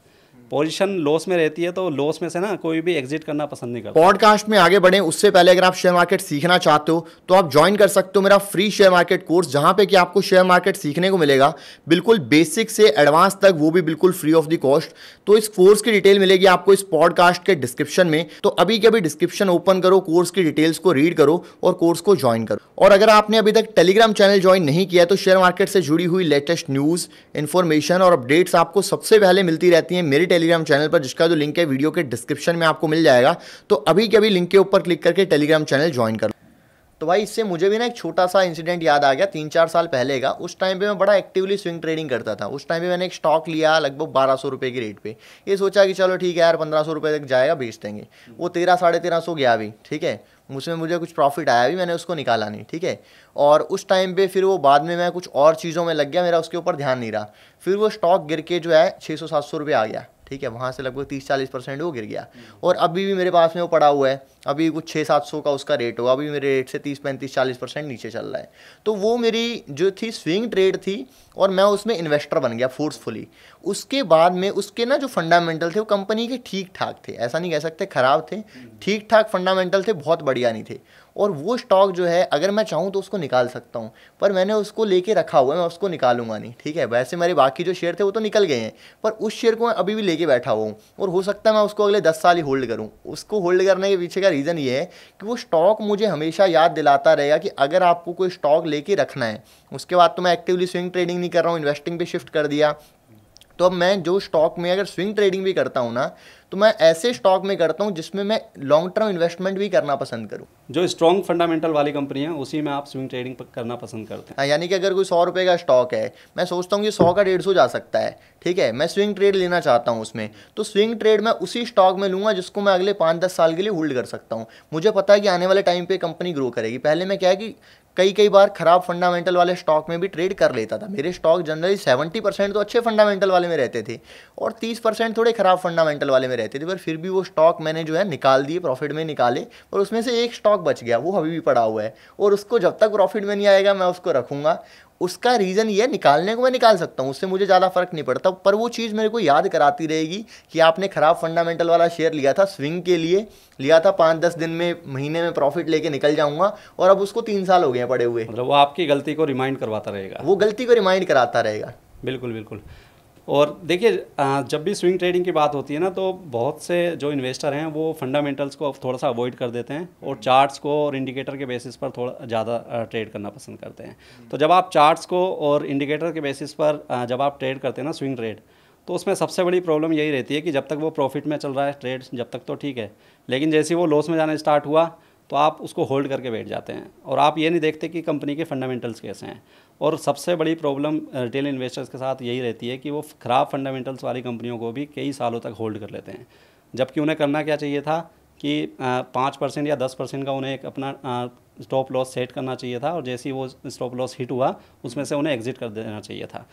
पोजीशन लॉस में रहती है तो लॉस में से ना कोई भी एग्जिट करना पसंद नहीं करता पॉडकास्ट में आगे बढ़े उससे पहले अगर आप शेयर मार्केट सीखना चाहते हो तो आप ज्वाइन कर सकते हो मेरा फ्री शेयर मार्केट कोर्स जहां पे कि आपको शेयर मार्केट सीखने को मिलेगा बिल्कुल बेसिक से एडवांस तक वो भी बिल्कुल फ्री ऑफ द कॉस्ट तो इस कोर्स की डिटेल मिलेगी आपको इस पॉडकास्ट के डिस्क्रिप्शन में तो अभी के अभी डिस्क्रिप्शन ओपन करो कोर्स की डिटेल्स को रीड करो और कोर्स को ज्वाइन करो और अगर आपने अभी तक टेलीग्राम चैनल ज्वाइन नहीं किया तो शेयर मार्केट से जुड़ी हुई लेटेस्ट न्यूज इन्फॉर्मेशन और अपडेट्स आपको सबसे पहले मिलती रहती है मेरे मेरे टेलीग्राम चैनल पर जिसका जो लिंक है वीडियो के डिस्क्रिप्शन में आपको मिल जाएगा तो अभी के अभी लिंक के ऊपर क्लिक करके टेलीग्राम चैनल ज्वाइन कर तो भाई इससे मुझे भी ना एक छोटा सा इंसिडेंट याद आ गया तीन चार साल पहले का उस टाइम पे मैं बड़ा एक्टिवली स्विंग ट्रेडिंग करता था उस टाइम पे मैंने एक स्टॉक लिया लगभग बारह सौ रुपये की रेट पे ये सोचा कि चलो ठीक है यार पंद्रह सौ रुपये तक जाएगा बेच देंगे वो तेरह साढ़े तेरह सौ गया भी ठीक है उसमें मुझे कुछ प्रॉफिट आया भी मैंने उसको निकाला नहीं ठीक है और उस टाइम पे फिर वो बाद में मैं कुछ और चीज़ों में लग गया मेरा उसके ऊपर ध्यान नहीं रहा फिर वो स्टॉक गिर के जो है छः सौ सात सौ रुपये आ गया ठीक है वहाँ से लगभग तीस चालीस परसेंट वो गिर गया और अभी भी मेरे पास में वो पड़ा हुआ है अभी कुछ छः सात सौ का उसका रेट होगा अभी मेरे रेट से तीस पैंतीस चालीस परसेंट नीचे चल रहा है तो वो मेरी जो थी स्विंग ट्रेड थी और मैं उसमें इन्वेस्टर बन गया फोर्सफुली उसके बाद में उसके ना जो फंडामेंटल थे वो कंपनी के ठीक ठाक थे ऐसा नहीं कह सकते ख़राब थे ठीक ठाक फंडामेंटल थे बहुत बढ़िया नहीं थे और वो स्टॉक जो है अगर मैं चाहूँ तो उसको निकाल सकता हूँ पर मैंने उसको लेके रखा हुआ है मैं उसको निकालूंगा नहीं ठीक है वैसे मेरे बाकी जो शेयर थे वो तो निकल गए हैं पर उस शेयर को मैं अभी भी लेके बैठा हुआ हूँ और हो सकता है मैं उसको अगले दस साल ही होल्ड करूँ उसको होल्ड करने के पीछे का रीज़न ये है कि वो स्टॉक मुझे हमेशा याद दिलाता रहेगा कि अगर आपको कोई स्टॉक लेके रखना है उसके बाद तो मैं एक्टिवली स्विंग ट्रेडिंग नहीं कर रहा हूँ इन्वेस्टिंग पे शिफ्ट कर दिया तो अब मैं जो स्टॉक में अगर स्विंग ट्रेडिंग भी करता हूँ ना तो मैं ऐसे स्टॉक में करता हूँ जिसमें मैं लॉन्ग टर्म इन्वेस्टमेंट भी करना पसंद करूँ जो स्ट्रॉन्ग फंडामेंटल वाली कंपनी है उसी में आप स्विंग ट्रेडिंग करना पसंद करते हैं हाँ, यानी कि अगर कोई सौ रुपये का स्टॉक है मैं सोचता हूँ कि सौ का डेढ़ सौ जा सकता है ठीक है मैं स्विंग ट्रेड लेना चाहता हूँ उसमें तो स्विंग ट्रेड मैं उसी स्टॉक में लूँगा जिसको मैं अगले पाँच दस साल के लिए होल्ड कर सकता हूँ मुझे पता है कि आने वाले टाइम पर कंपनी ग्रो करेगी पहले मैं क्या है कि कई कई बार खराब फंडामेंटल वाले स्टॉक में भी ट्रेड कर लेता था मेरे स्टॉक जनरली सेवेंटी परसेंट तो अच्छे फंडामेंटल वाले में रहते थे और तीस परसेंट थोड़े खराब फंडामेंटल वाले में रहते थे पर फिर भी वो स्टॉक मैंने जो है निकाल दिए प्रॉफिट में निकाले और उसमें से एक स्टॉक बच गया वो अभी भी पड़ा हुआ है और उसको जब तक प्रॉफिट में नहीं आएगा मैं उसको रखूँगा उसका रीज़न ये निकालने को मैं निकाल सकता हूँ उससे मुझे ज़्यादा फ़र्क नहीं पड़ता पर वो चीज़ मेरे को याद कराती रहेगी कि आपने ख़राब फंडामेंटल वाला शेयर लिया था स्विंग के लिए लिया था पाँच दस दिन में महीने में प्रॉफिट लेके निकल जाऊंगा और अब उसको तीन साल हो गए पड़े हुए मतलब वो आपकी गलती को रिमाइंड करवाता रहेगा वो गलती को रिमाइंड कराता रहेगा बिल्कुल बिल्कुल और देखिए जब भी स्विंग ट्रेडिंग की बात होती है ना तो बहुत से जो इन्वेस्टर हैं वो फंडामेंटल्स को थोड़ा सा अवॉइड कर देते हैं और चार्ट्स हम्म। को और इंडिकेटर के बेसिस पर थोड़ा ज़्यादा ट्रेड करना पसंद करते हैं तो जब आप चार्ट्स को और इंडिकेटर के बेसिस पर जब आप ट्रेड करते हैं ना स्विंग ट्रेड तो उसमें सबसे बड़ी प्रॉब्लम यही रहती है कि जब तक वो प्रॉफिट में चल रहा है ट्रेड जब तक तो ठीक है लेकिन जैसे वो लॉस में जाना स्टार्ट हुआ तो आप उसको होल्ड करके बैठ जाते हैं और आप ये नहीं देखते कि कंपनी के फंडामेंटल्स कैसे हैं और सबसे बड़ी प्रॉब्लम रिटेल इन्वेस्टर्स के साथ यही रहती है कि वो ख़राब फंडामेंटल्स वाली कंपनियों को भी कई सालों तक होल्ड कर लेते हैं जबकि उन्हें करना क्या चाहिए था कि पाँच परसेंट या दस परसेंट का उन्हें एक अपना स्टॉप लॉस सेट करना चाहिए था और जैसे ही वो स्टॉप लॉस हिट हुआ उसमें से उन्हें एग्जिट कर देना चाहिए था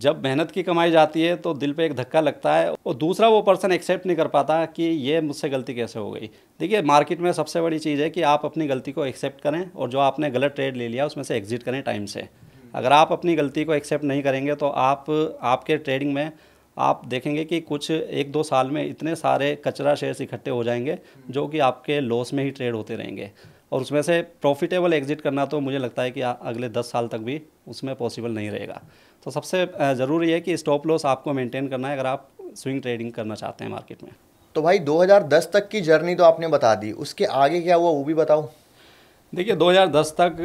जब मेहनत की कमाई जाती है तो दिल पे एक धक्का लगता है और दूसरा वो पर्सन एक्सेप्ट नहीं कर पाता कि ये मुझसे गलती कैसे हो गई देखिए मार्केट में सबसे बड़ी चीज़ है कि आप अपनी गलती को एक्सेप्ट करें और जो आपने गलत ट्रेड ले लिया उसमें से एग्ज़िट करें टाइम से अगर आप अपनी गलती को एक्सेप्ट नहीं करेंगे तो आप आपके ट्रेडिंग में आप देखेंगे कि कुछ एक दो साल में इतने सारे कचरा शेयर्स इकट्ठे हो जाएंगे जो कि आपके लॉस में ही ट्रेड होते रहेंगे और उसमें से प्रॉफिटेबल एग्जिट करना तो मुझे लगता है कि अगले दस साल तक भी उसमें पॉसिबल नहीं रहेगा तो सबसे ज़रूरी है कि स्टॉप लॉस आपको मेंटेन करना है अगर आप स्विंग ट्रेडिंग करना चाहते हैं मार्केट में तो भाई 2010 तक की जर्नी तो आपने बता दी उसके आगे क्या हुआ वो भी बताओ देखिए 2010 तक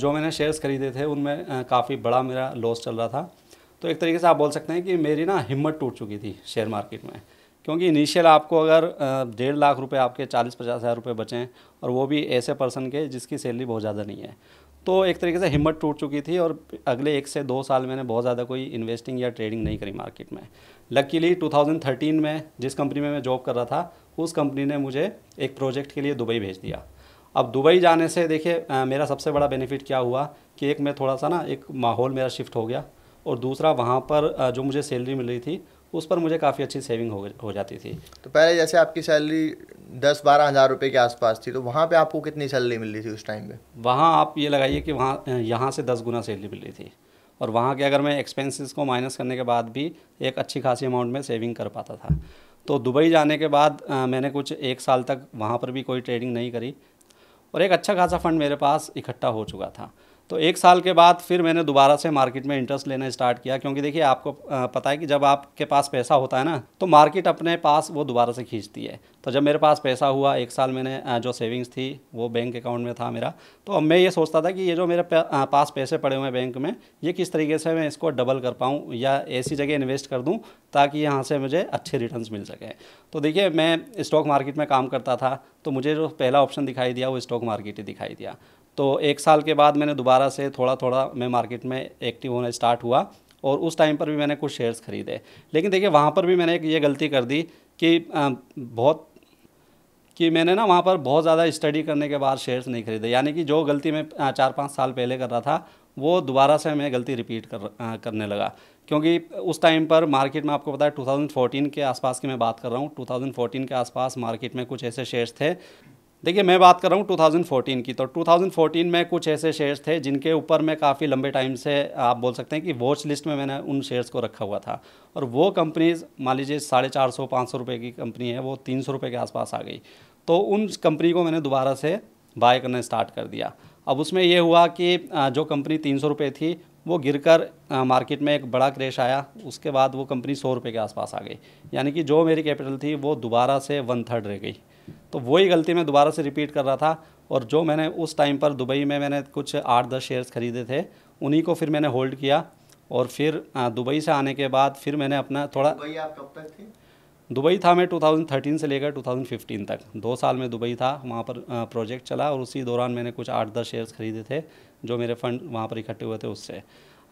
जो मैंने शेयर्स खरीदे थे उनमें काफ़ी बड़ा मेरा लॉस चल रहा था तो एक तरीके से आप बोल सकते हैं कि मेरी ना हिम्मत टूट चुकी थी शेयर मार्केट में क्योंकि इनिशियल आपको अगर डेढ़ लाख रुपए आपके चालीस पचास हज़ार रुपये बचें और वो भी ऐसे पर्सन के जिसकी सैलरी बहुत ज़्यादा नहीं है तो एक तरीके से हिम्मत टूट चुकी थी और अगले एक से दो साल मैंने बहुत ज़्यादा कोई इन्वेस्टिंग या ट्रेडिंग नहीं करी मार्केट में लकीली 2013 में जिस कंपनी में मैं जॉब कर रहा था उस कंपनी ने मुझे एक प्रोजेक्ट के लिए दुबई भेज दिया अब दुबई जाने से देखिए मेरा सबसे बड़ा बेनिफिट क्या हुआ कि एक मैं थोड़ा सा ना एक माहौल मेरा शिफ्ट हो गया और दूसरा वहाँ पर जो मुझे सैलरी मिल रही थी उस पर मुझे काफ़ी अच्छी सेविंग हो, हो जाती थी तो पहले जैसे आपकी सैलरी दस बारह हज़ार रुपये के आसपास थी तो वहाँ पे आपको कितनी सैलरी मिल रही थी उस टाइम पे वहाँ आप ये लगाइए कि वहाँ यहाँ से दस गुना सैलरी मिल रही थी और वहाँ के अगर मैं एक्सपेंसिस को माइनस करने के बाद भी एक अच्छी खासी अमाउंट में सेविंग कर पाता था तो दुबई जाने के बाद आ, मैंने कुछ एक साल तक वहाँ पर भी कोई ट्रेडिंग नहीं करी और एक अच्छा खासा फ़ंड मेरे पास इकट्ठा हो चुका था तो एक साल के बाद फिर मैंने दोबारा से मार्केट में इंटरेस्ट लेना स्टार्ट किया क्योंकि देखिए आपको पता है कि जब आपके पास पैसा होता है ना तो मार्केट अपने पास वो दोबारा से खींचती है तो जब मेरे पास पैसा हुआ एक साल मैंने जो सेविंग्स थी वो बैंक अकाउंट में था मेरा तो अब मैं ये सोचता था कि ये जो मेरे पास पैसे पड़े हुए हैं बैंक में ये किस तरीके से मैं इसको डबल कर पाऊँ या ऐसी जगह इन्वेस्ट कर दूँ ताकि यहाँ से मुझे अच्छे रिटर्न मिल सकें तो देखिए मैं स्टॉक मार्केट में काम करता था तो मुझे जो पहला ऑप्शन दिखाई दिया वो स्टॉक मार्केट ही दिखाई दिया तो एक साल के बाद मैंने दोबारा से थोड़ा थोड़ा मैं मार्केट में एक्टिव होना स्टार्ट हुआ और उस टाइम पर भी मैंने कुछ शेयर्स खरीदे लेकिन देखिए वहाँ पर भी मैंने एक ये गलती कर दी कि बहुत कि मैंने ना वहाँ पर बहुत ज़्यादा स्टडी करने के बाद शेयर्स नहीं खरीदे यानी कि जो गलती मैं चार पाँच साल पहले कर रहा था वो दोबारा से मैं गलती रिपीट कर करने लगा क्योंकि उस टाइम पर मार्केट में आपको पता है 2014 के आसपास की मैं बात कर रहा हूँ 2014 के आसपास मार्केट में कुछ ऐसे शेयर्स थे देखिए मैं बात कर रहा हूँ 2014 की तो 2014 में कुछ ऐसे शेयर्स थे जिनके ऊपर मैं काफ़ी लंबे टाइम से आप बोल सकते हैं कि वॉच लिस्ट में मैंने उन शेयर्स को रखा हुआ था और वो कंपनीज मान लीजिए साढ़े चार सौ पाँच सौ रुपये की कंपनी है वो तीन सौ रुपये के आसपास आ गई तो उन कंपनी को मैंने दोबारा से बाय करना स्टार्ट कर दिया अब उसमें यह हुआ कि जो कंपनी तीन सौ रुपये थी वो गिरकर मार्केट में एक बड़ा क्रेश आया उसके बाद वो कंपनी सौ रुपये के आसपास आ गई यानी कि जो मेरी कैपिटल थी वो दोबारा से वन थर्ड रह गई तो वही गलती मैं दोबारा से रिपीट कर रहा था और जो मैंने उस टाइम पर दुबई में मैंने कुछ आठ दस शेयर्स ख़रीदे थे उन्हीं को फिर मैंने होल्ड किया और फिर दुबई से आने के बाद फिर मैंने अपना थोड़ा दुबई आप कब तक थे दुबई था मैं 2013 से लेकर 2015 तक दो साल में दुबई था वहाँ पर प्रोजेक्ट चला और उसी दौरान मैंने कुछ आठ दस शेयर्स खरीदे थे जो मेरे फंड वहाँ पर इकट्ठे हुए थे उससे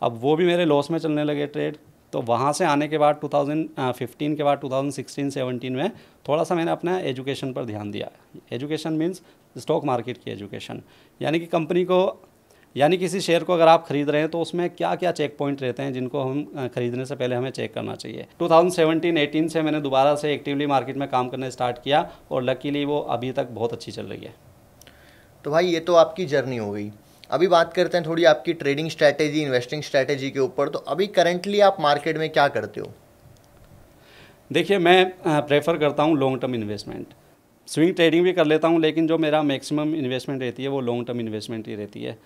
अब वो भी मेरे लॉस में चलने लगे ट्रेड तो वहाँ से आने के बाद 2015 के बाद 2016 17 में थोड़ा सा मैंने अपना एजुकेशन पर ध्यान दिया एजुकेशन मीन्स स्टॉक मार्केट की एजुकेशन यानी कि कंपनी को यानी किसी शेयर को अगर आप खरीद रहे हैं तो उसमें क्या क्या चेक पॉइंट रहते हैं जिनको हम खरीदने से पहले हमें चेक करना चाहिए 2017 18 से मैंने दोबारा से एक्टिवली मार्केट में काम करना स्टार्ट किया और लकीली वो अभी तक बहुत अच्छी चल रही है तो भाई ये तो आपकी जर्नी हो गई अभी बात करते हैं थोड़ी आपकी ट्रेडिंग स्ट्रैटेजी इन्वेस्टिंग स्ट्रैटेजी के ऊपर तो अभी करंटली आप मार्केट में क्या करते हो देखिए मैं प्रेफर करता हूँ long term investment swing trading भी कर लेता हूँ लेकिन जो मेरा मैक्सिमम इन्वेस्टमेंट रहती है वो लॉन्ग टर्म इन्वेस्टमेंट ही रहती है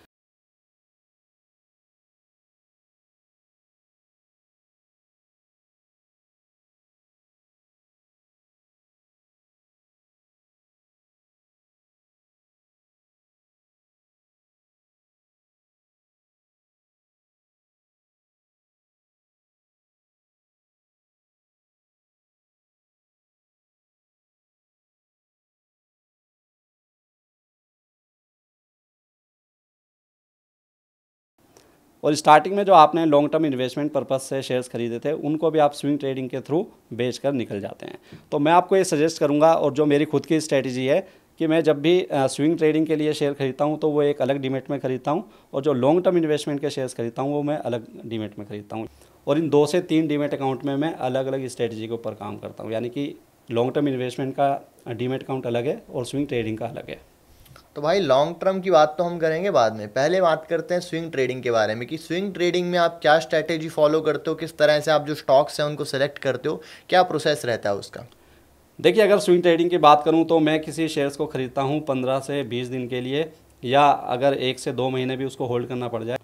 और स्टार्टिंग में जो आपने लॉन्ग टर्म इन्वेस्टमेंट पर्पज से शेयर्स खरीदे थे उनको भी आप स्विंग ट्रेडिंग के थ्रू बेच कर निकल जाते हैं तो मैं आपको ये सजेस्ट करूँगा और जो मेरी खुद की स्ट्रैटेजी है कि मैं जब भी स्विंग ट्रेडिंग के लिए शेयर खरीदता हूँ तो वो एक अलग डीमेट में खरीदता हूँ और जो लॉन्ग टर्म इन्वेस्टमेंट के शेयर्स खरीदता हूँ वो मैं अलग डीमेट में खरीदता हूँ और इन दो से तीन डीमेट अकाउंट में मैं अलग अलग स्ट्रेटजी के ऊपर काम करता हूँ यानी कि लॉन्ग टर्म इन्वेस्टमेंट का डीमेट अकाउंट अलग है और स्विंग ट्रेडिंग का अलग है तो भाई लॉन्ग टर्म की बात तो हम करेंगे बाद में पहले बात करते हैं स्विंग ट्रेडिंग के बारे में कि स्विंग ट्रेडिंग में आप क्या स्ट्रैटेजी फॉलो करते हो किस तरह से आप जो स्टॉक्स हैं उनको सेलेक्ट करते हो क्या प्रोसेस रहता है उसका देखिए अगर स्विंग ट्रेडिंग की बात करूँ तो मैं किसी शेयर्स को ख़रीदता हूँ पंद्रह से बीस दिन के लिए या अगर एक से दो महीने भी उसको होल्ड करना पड़ जाए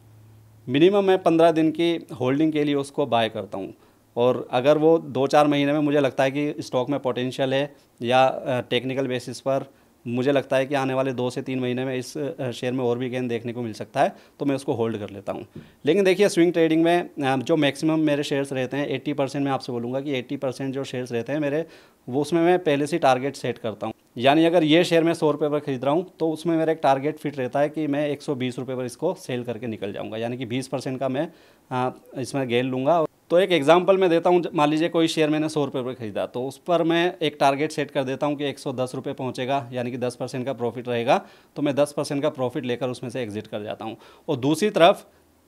मिनिमम मैं पंद्रह दिन की होल्डिंग के लिए उसको बाय करता हूँ और अगर वो दो चार महीने में मुझे लगता है कि स्टॉक में पोटेंशियल है या टेक्निकल बेसिस पर मुझे लगता है कि आने वाले दो से तीन महीने में इस शेयर में और भी गेंद देखने को मिल सकता है तो मैं उसको होल्ड कर लेता हूँ लेकिन देखिए स्विंग ट्रेडिंग में जो मैक्सिमम मेरे शेयर्स रहते हैं 80 परसेंट मैं आपसे बोलूँगा कि 80 परसेंट जो शेयर्स रहते हैं मेरे वो उसमें मैं पहले से टारगेट सेट करता हूँ यानी अगर ये शेयर मैं सौ रुपये पर खरीद रहा हूँ तो उसमें मेरा एक टारगेट फिट रहता है कि मैं एक सौ पर इसको सेल करके निकल जाऊँगा यानी कि बीस का मैं इसमें गेन लूँगा तो एक एग्जाम्पल मैं देता हूँ मान लीजिए कोई शेयर मैंने सौ रुपये पर खरीदा तो उस पर मैं एक टारगेट सेट कर देता हूँ कि एक सौ दस रुपये पहुँचेगा यानी कि दस परसेंट का प्रॉफिट रहेगा तो मैं दस परसेंट का प्रॉफिट लेकर उसमें से एग्जिट कर जाता हूँ और दूसरी तरफ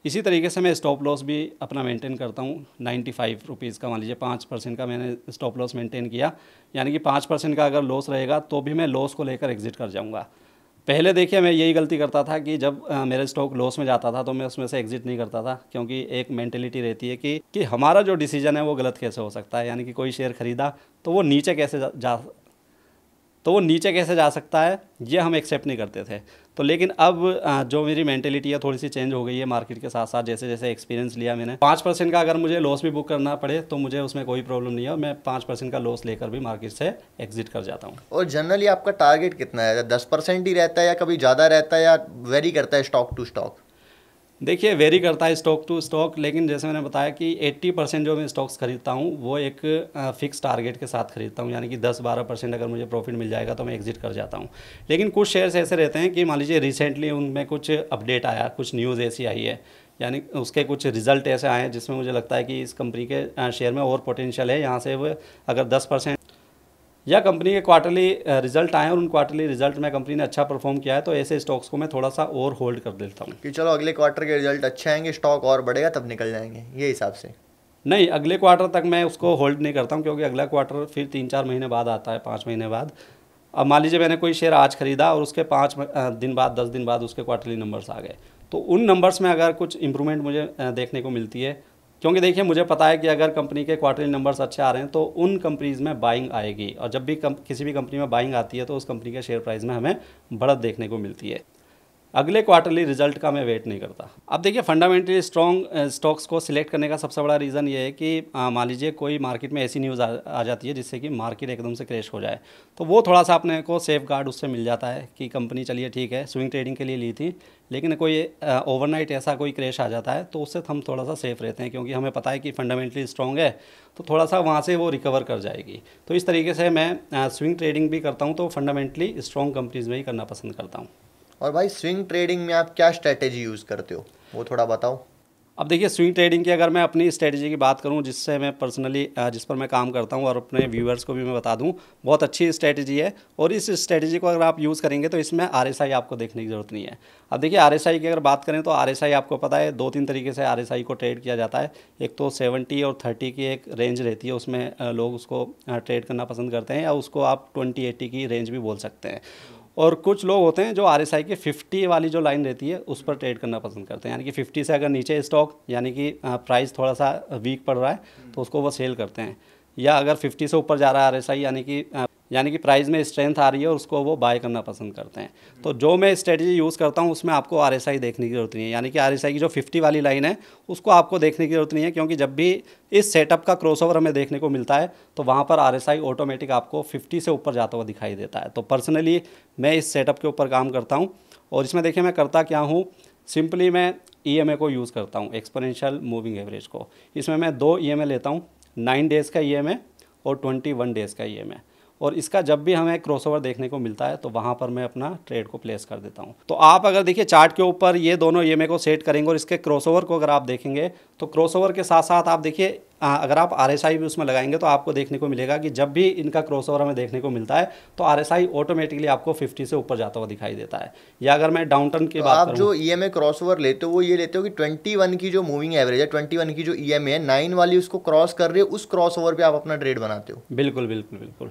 इसी तरीके से मैं स्टॉप लॉस भी अपना मेंटेन करता हूँ नाइन्टी फाइव रुपीज़ का मान लीजिए पाँच परसेंट का मैंने स्टॉप लॉस मेंटेन किया यानी कि पाँच परसेंट का अगर लॉस रहेगा तो भी मैं लॉस को लेकर एग्जिट कर जाऊँगा पहले देखिए मैं यही गलती करता था कि जब मेरा स्टॉक लॉस में जाता था तो मैं उसमें से एग्जिट नहीं करता था क्योंकि एक मेंटेलिटी रहती है कि कि हमारा जो डिसीजन है वो गलत कैसे हो सकता है यानी कि कोई शेयर ख़रीदा तो वो नीचे कैसे जा, जा तो वो नीचे कैसे जा सकता है ये हम एक्सेप्ट नहीं करते थे तो लेकिन अब जो मेरी मैंटेलिटी है थोड़ी सी चेंज हो गई है मार्केट के साथ साथ जैसे जैसे एक्सपीरियंस लिया मैंने पाँच परसेंट का अगर मुझे लॉस भी बुक करना पड़े तो मुझे उसमें कोई प्रॉब्लम नहीं है मैं पाँच परसेंट का लॉस लेकर भी मार्केट से एग्जिट कर जाता हूँ और जनरली आपका टारगेट कितना है दस परसेंट ही रहता है या कभी ज़्यादा रहता है या वेरी करता है स्टॉक टू स्टॉक देखिए वेरी करता है स्टॉक टू स्टॉक लेकिन जैसे मैंने बताया कि 80 परसेंट जो मैं स्टॉक्स खरीदता हूँ वो एक फिक्स टारगेट के साथ खरीदता हूँ यानी कि 10-12 परसेंट अगर मुझे प्रॉफिट मिल जाएगा तो मैं एग्जिट कर जाता हूँ लेकिन कुछ शेयर्स ऐसे रहते हैं कि मान लीजिए रिसेंटली उनमें कुछ अपडेट आया कुछ न्यूज़ ऐसी आई है यानी उसके कुछ रिजल्ट ऐसे आए हैं जिसमें मुझे लगता है कि इस कंपनी के शेयर में और पोटेंशियल है यहाँ से वो अगर दस परसेंट या कंपनी के क्वार्टरली रिजल्ट आए और उन क्वार्टरली रिजल्ट में कंपनी ने अच्छा परफॉर्म किया है तो ऐसे स्टॉक्स को मैं थोड़ा सा और होल्ड कर देता हूँ कि चलो अगले क्वार्टर के रिजल्ट अच्छे आएंगे स्टॉक और बढ़ेगा तब निकल जाएंगे ये हिसाब से नहीं अगले क्वार्टर तक मैं उसको होल्ड नहीं करता हूँ क्योंकि अगला क्वार्टर फिर तीन चार महीने बाद आता है पाँच महीने बाद अब मान लीजिए मैंने कोई शेयर आज खरीदा और उसके पाँच दिन बाद दस दिन बाद उसके क्वार्टरली नंबर्स आ गए तो उन नंबर्स में अगर कुछ इम्प्रूवमेंट मुझे देखने को मिलती है क्योंकि देखिए मुझे पता है कि अगर कंपनी के क्वार्टरली नंबर्स अच्छे आ रहे हैं तो उन कंपनीज़ में बाइंग आएगी और जब भी किसी भी कंपनी में बाइंग आती है तो उस कंपनी के शेयर प्राइस में हमें बढ़त देखने को मिलती है अगले क्वार्टरली रिजल्ट का मैं वेट नहीं करता अब देखिए फंडामेंटली स्ट्रॉन्ग स्टॉक्स को सिलेक्ट करने का सबसे बड़ा रीज़न ये है कि मान लीजिए कोई मार्केट में ऐसी न्यूज़ आ, आ जाती है जिससे कि मार्केट एकदम से क्रेश हो जाए तो वो थोड़ा सा अपने को सेफ गार्ड उससे मिल जाता है कि कंपनी चलिए ठीक है स्विंग ट्रेडिंग के लिए ली थी लेकिन कोई ओवरनाइट ऐसा कोई क्रेश आ जाता है तो उससे हम थोड़ा सा सेफ रहते हैं क्योंकि हमें पता है कि फंडामेंटली स्ट्रॉन्ग है तो थोड़ा सा वहाँ से वो रिकवर कर जाएगी तो इस तरीके से मैं स्विंग ट्रेडिंग भी करता हूँ तो फंडामेंटली स्ट्रॉन्ग कंपनीज़ में ही करना पसंद करता हूँ और भाई स्विंग ट्रेडिंग में आप क्या स्ट्रैटेजी यूज़ करते हो वो थोड़ा बताओ अब देखिए स्विंग ट्रेडिंग की अगर मैं अपनी स्ट्रेटजी की बात करूं जिससे मैं पर्सनली जिस पर मैं काम करता हूं और अपने व्यूअर्स को भी मैं बता दूं बहुत अच्छी स्ट्रेटजी है और इस स्ट्रेटजी को अगर आप यूज़ करेंगे तो इसमें आर आपको देखने की ज़रूरत नहीं है अब देखिए आर की अगर बात करें तो आर आपको पता है दो तीन तरीके से आर को ट्रेड किया जाता है एक तो सेवेंटी और थर्टी की एक रेंज रहती है उसमें लोग उसको ट्रेड करना पसंद करते हैं या उसको आप ट्वेंटी एट्टी की रेंज भी बोल सकते हैं और कुछ लोग होते हैं जो आर की 50 वाली जो लाइन रहती है उस पर ट्रेड करना पसंद करते हैं यानी कि 50 से अगर नीचे स्टॉक यानी कि प्राइस थोड़ा सा वीक पड़ रहा है तो उसको वो सेल करते हैं या अगर 50 से ऊपर जा रहा है आर यानी कि यानी कि प्राइस में स्ट्रेंथ आ रही है और उसको वो बाय करना पसंद करते हैं तो जो मैं स्ट्रेटजी यूज़ करता हूँ उसमें आपको आर देखने की ज़रूरत नहीं है यानी कि आर की जो फिफ्टी वाली लाइन है उसको आपको देखने की ज़रूरत नहीं है क्योंकि जब भी इस सेटअप का क्रॉसओवर हमें देखने को मिलता है तो वहाँ पर आर ऑटोमेटिक आपको फिफ्टी से ऊपर जाता हुआ दिखाई देता है तो पर्सनली मैं इस सेटअप के ऊपर काम करता हूँ और इसमें देखिए मैं करता क्या हूँ सिंपली मैं ई e को यूज़ करता हूँ एक्सपोनेंशियल मूविंग एवरेज को इसमें मैं दो ई e लेता हूँ नाइन डेज़ का ई e और ट्वेंटी वन डेज़ का ई और इसका जब भी हमें क्रॉसओवर देखने को मिलता है तो वहाँ पर मैं अपना ट्रेड को प्लेस कर देता हूँ तो आप अगर देखिए चार्ट के ऊपर ये दोनों ई को सेट करेंगे और इसके क्रॉसओवर को अगर आप देखेंगे तो क्रॉसओवर के साथ साथ आप देखिए अगर आप आर भी उसमें लगाएंगे तो आपको देखने को मिलेगा कि जब भी इनका क्रॉसओवर हमें देखने को मिलता है तो आर ऑटोमेटिकली आपको 50 से ऊपर जाता हुआ दिखाई देता है या अगर मैं डाउन टर्न की तो बात आप जो ई एम क्रॉसओवर लेते हो वो ये लेते हो कि 21 की जो मूविंग एवरेज है 21 की जो ई e है नाइन वाली उसको क्रॉस कर रही है उस क्रॉस ओवर पर आप अपना ट्रेड बनाते हो बिल्कुल बिल्कुल बिल्कुल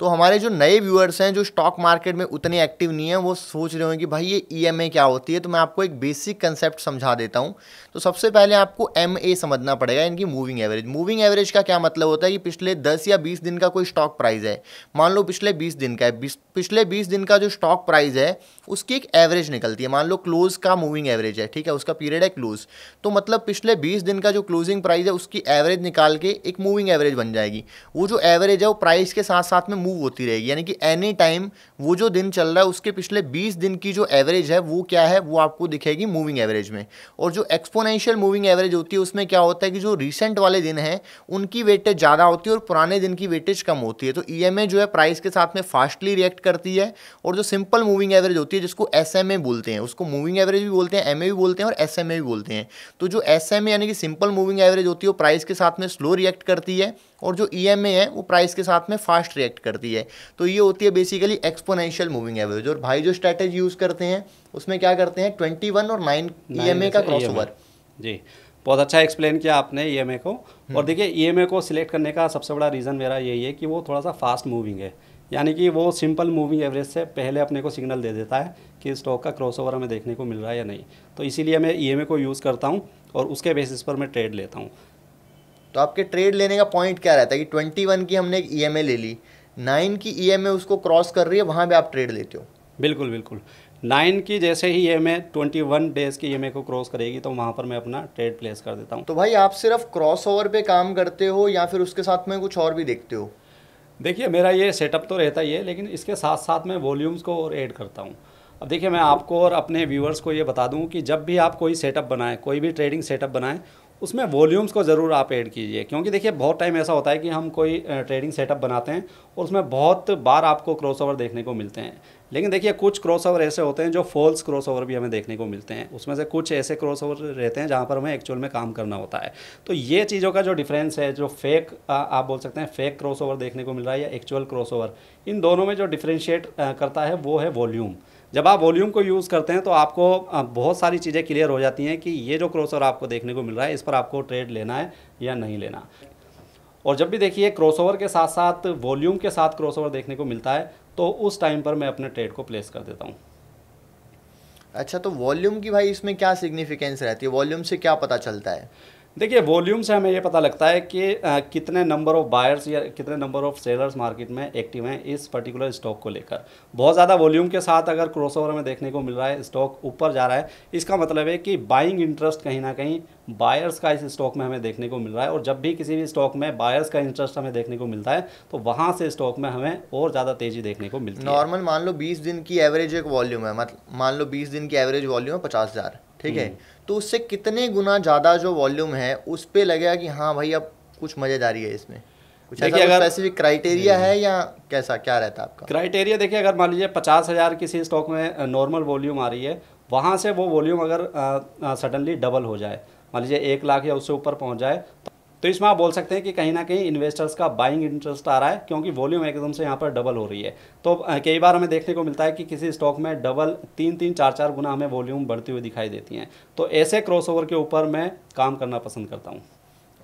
तो हमारे जो नए व्यूअर्स हैं जो स्टॉक मार्केट में उतने एक्टिव नहीं है वो सोच रहे होंगे कि भाई ये ई e क्या होती है तो मैं आपको एक बेसिक कंसेप्ट समझा देता हूँ तो सबसे पहले आपको एम समझना पड़ेगा इनकी मूविंग एवरेज मूविंग एवरेज का क्या मतलब होता है कि पिछले दस या बीस दिन का कोई स्टॉक प्राइस है मान लो पिछले बीस दिन का है पिछले बीस दिन का जो स्टॉक प्राइस है उसकी एक एवरेज निकलती है मान लो क्लोज का मूविंग एवरेज है ठीक है उसका पीरियड है क्लोज तो मतलब पिछले बीस दिन का जो क्लोजिंग प्राइस है उसकी एवरेज निकाल के एक मूविंग एवरेज बन जाएगी वो जो एवरेज है वो प्राइस के साथ साथ में मूव होती रहेगी यानी कि एनी टाइम वो जो दिन चल रहा है उसके पिछले 20 दिन की जो एवरेज है वो क्या है वो आपको दिखेगी मूविंग एवरेज में और जो एक्सपोनेंशियल मूविंग एवरेज होती है उसमें क्या होता है कि जो रिसेंट वाले दिन हैं उनकी वेटेज ज़्यादा होती है और पुराने दिन की वेटेज कम होती है तो ई जो है प्राइस के साथ में फास्टली रिएक्ट करती है और जो सिंपल मूविंग एवरेज होती है जिसको एस बोलते हैं उसको मूविंग एवरेज भी बोलते हैं एम भी बोलते हैं और एस भी बोलते हैं तो जो एस यानी कि सिंपल मूविंग एवरेज होती है वो प्राइस के साथ में स्लो रिएक्ट करती है और जो ई e है वो प्राइस के साथ में फास्ट रिएक्ट करती है तो ये होती है बेसिकली एक्सपोनेंशियल मूविंग एवरेज और भाई जो स्ट्रैटेजी यूज़ करते हैं उसमें क्या करते हैं ट्वेंटी वन और नाइन ई e का क्रॉस ओवर e जी बहुत अच्छा एक्सप्लेन किया आपने ई को हम्म। और देखिए ई को सिलेक्ट करने का सबसे बड़ा रीज़न मेरा यही है कि वो थोड़ा सा फास्ट मूविंग है यानी कि वो सिंपल मूविंग एवरेज से पहले अपने को सिग्नल दे देता है कि स्टॉक का क्रॉसओवर हमें देखने को मिल रहा है या नहीं तो इसीलिए मैं ई को यूज़ करता हूँ और उसके बेसिस पर मैं ट्रेड लेता हूँ तो आपके ट्रेड लेने का पॉइंट क्या रहता है कि ट्वेंटी वन की हमने एक ई e ले ली नाइन की ई e उसको क्रॉस कर रही है वहाँ भी आप ट्रेड लेते हो बिल्कुल बिल्कुल नाइन की जैसे ही M A twenty one days की ई e को क्रॉस करेगी तो वहाँ पर मैं अपना ट्रेड प्लेस कर देता हूँ तो भाई आप सिर्फ क्रॉस ओवर पर काम करते हो या फिर उसके साथ में कुछ और भी देखते हो देखिए मेरा ये सेटअप तो रहता ही है लेकिन इसके साथ साथ मैं वॉल्यूम्स को और ऐड करता हूँ अब देखिए मैं आपको और अपने व्यूअर्स को ये बता दूँ कि जब भी आप कोई सेटअप बनाएं कोई भी ट्रेडिंग सेटअप बनाएं उसमें वॉल्यूम्स को ज़रूर आप ऐड कीजिए क्योंकि देखिए बहुत टाइम ऐसा होता है कि हम कोई ट्रेडिंग सेटअप बनाते हैं और उसमें बहुत बार आपको क्रॉसओवर देखने को मिलते हैं लेकिन देखिए कुछ क्रॉसओवर ऐसे होते हैं जो फॉल्स क्रॉसओवर भी हमें देखने को मिलते हैं उसमें से कुछ ऐसे क्रॉसओवर रहते हैं जहाँ पर हमें एक्चुअल में काम करना होता है तो ये चीज़ों का जो डिफरेंस है जो फेक आप बोल सकते हैं फेक क्रॉसओवर देखने को मिल रहा है या एक्चुअल क्रॉसओवर इन दोनों में जो डिफ्रेंशिएट करता है वो है वॉल्यूम जब आप वॉल्यूम को यूज़ करते हैं तो आपको बहुत सारी चीज़ें क्लियर हो जाती हैं कि ये जो क्रॉसओवर आपको देखने को मिल रहा है इस पर आपको ट्रेड लेना है या नहीं लेना और जब भी देखिए क्रॉसओवर के साथ साथ वॉल्यूम के साथ क्रॉसओवर देखने को मिलता है तो उस टाइम पर मैं अपने ट्रेड को प्लेस कर देता हूँ अच्छा तो वॉल्यूम की भाई इसमें क्या सिग्निफिकेंस रहती है वॉल्यूम से क्या पता चलता है देखिए वॉल्यूम से हमें ये पता लगता है कि आ, कितने नंबर ऑफ़ बायर्स या कितने नंबर ऑफ़ सेलर्स मार्केट में एक्टिव हैं इस पर्टिकुलर स्टॉक को लेकर बहुत ज़्यादा वॉल्यूम के साथ अगर क्रॉसओवर में देखने को मिल रहा है स्टॉक ऊपर जा रहा है इसका मतलब है कि बाइंग इंटरेस्ट कहीं ना कहीं बायर्स का इस स्टॉक में हमें देखने को मिल रहा है और जब भी किसी भी स्टॉक में बायर्स का इंटरेस्ट हमें देखने को मिलता है तो वहाँ से स्टॉक में हमें और ज़्यादा तेज़ी देखने को मिलती है नॉर्मल मान लो बीस दिन की एवरेज एक वॉल्यूम है मतलब मान लो बीस दिन की एवरेज वॉल्यूम है पचास हज़ार ठीक है हम्म। तो उससे कितने गुना ज़्यादा जो वॉल्यूम है उस पर लगेगा कि हाँ भाई अब कुछ मज़ेदारी है इसमें कुछ देखिए अगर स्पेसिफिक क्राइटेरिया है या कैसा क्या रहता है आपका क्राइटेरिया देखिए अगर मान लीजिए पचास हज़ार किसी स्टॉक में नॉर्मल वॉल्यूम आ रही है वहाँ से वो वॉल्यूम अगर सडनली डबल हो जाए मान लीजिए एक लाख या उससे ऊपर पहुँच जाए तो तो इसमें आप बोल सकते हैं कि कहीं ना कहीं इन्वेस्टर्स का बाइंग इंटरेस्ट आ रहा है क्योंकि वॉल्यूम एकदम से यहाँ पर डबल हो रही है तो कई बार हमें देखने को मिलता है कि किसी स्टॉक में डबल तीन तीन चार चार गुना हमें वॉल्यूम बढ़ती हुई दिखाई देती हैं तो ऐसे क्रॉसओवर के ऊपर मैं काम करना पसंद करता हूँ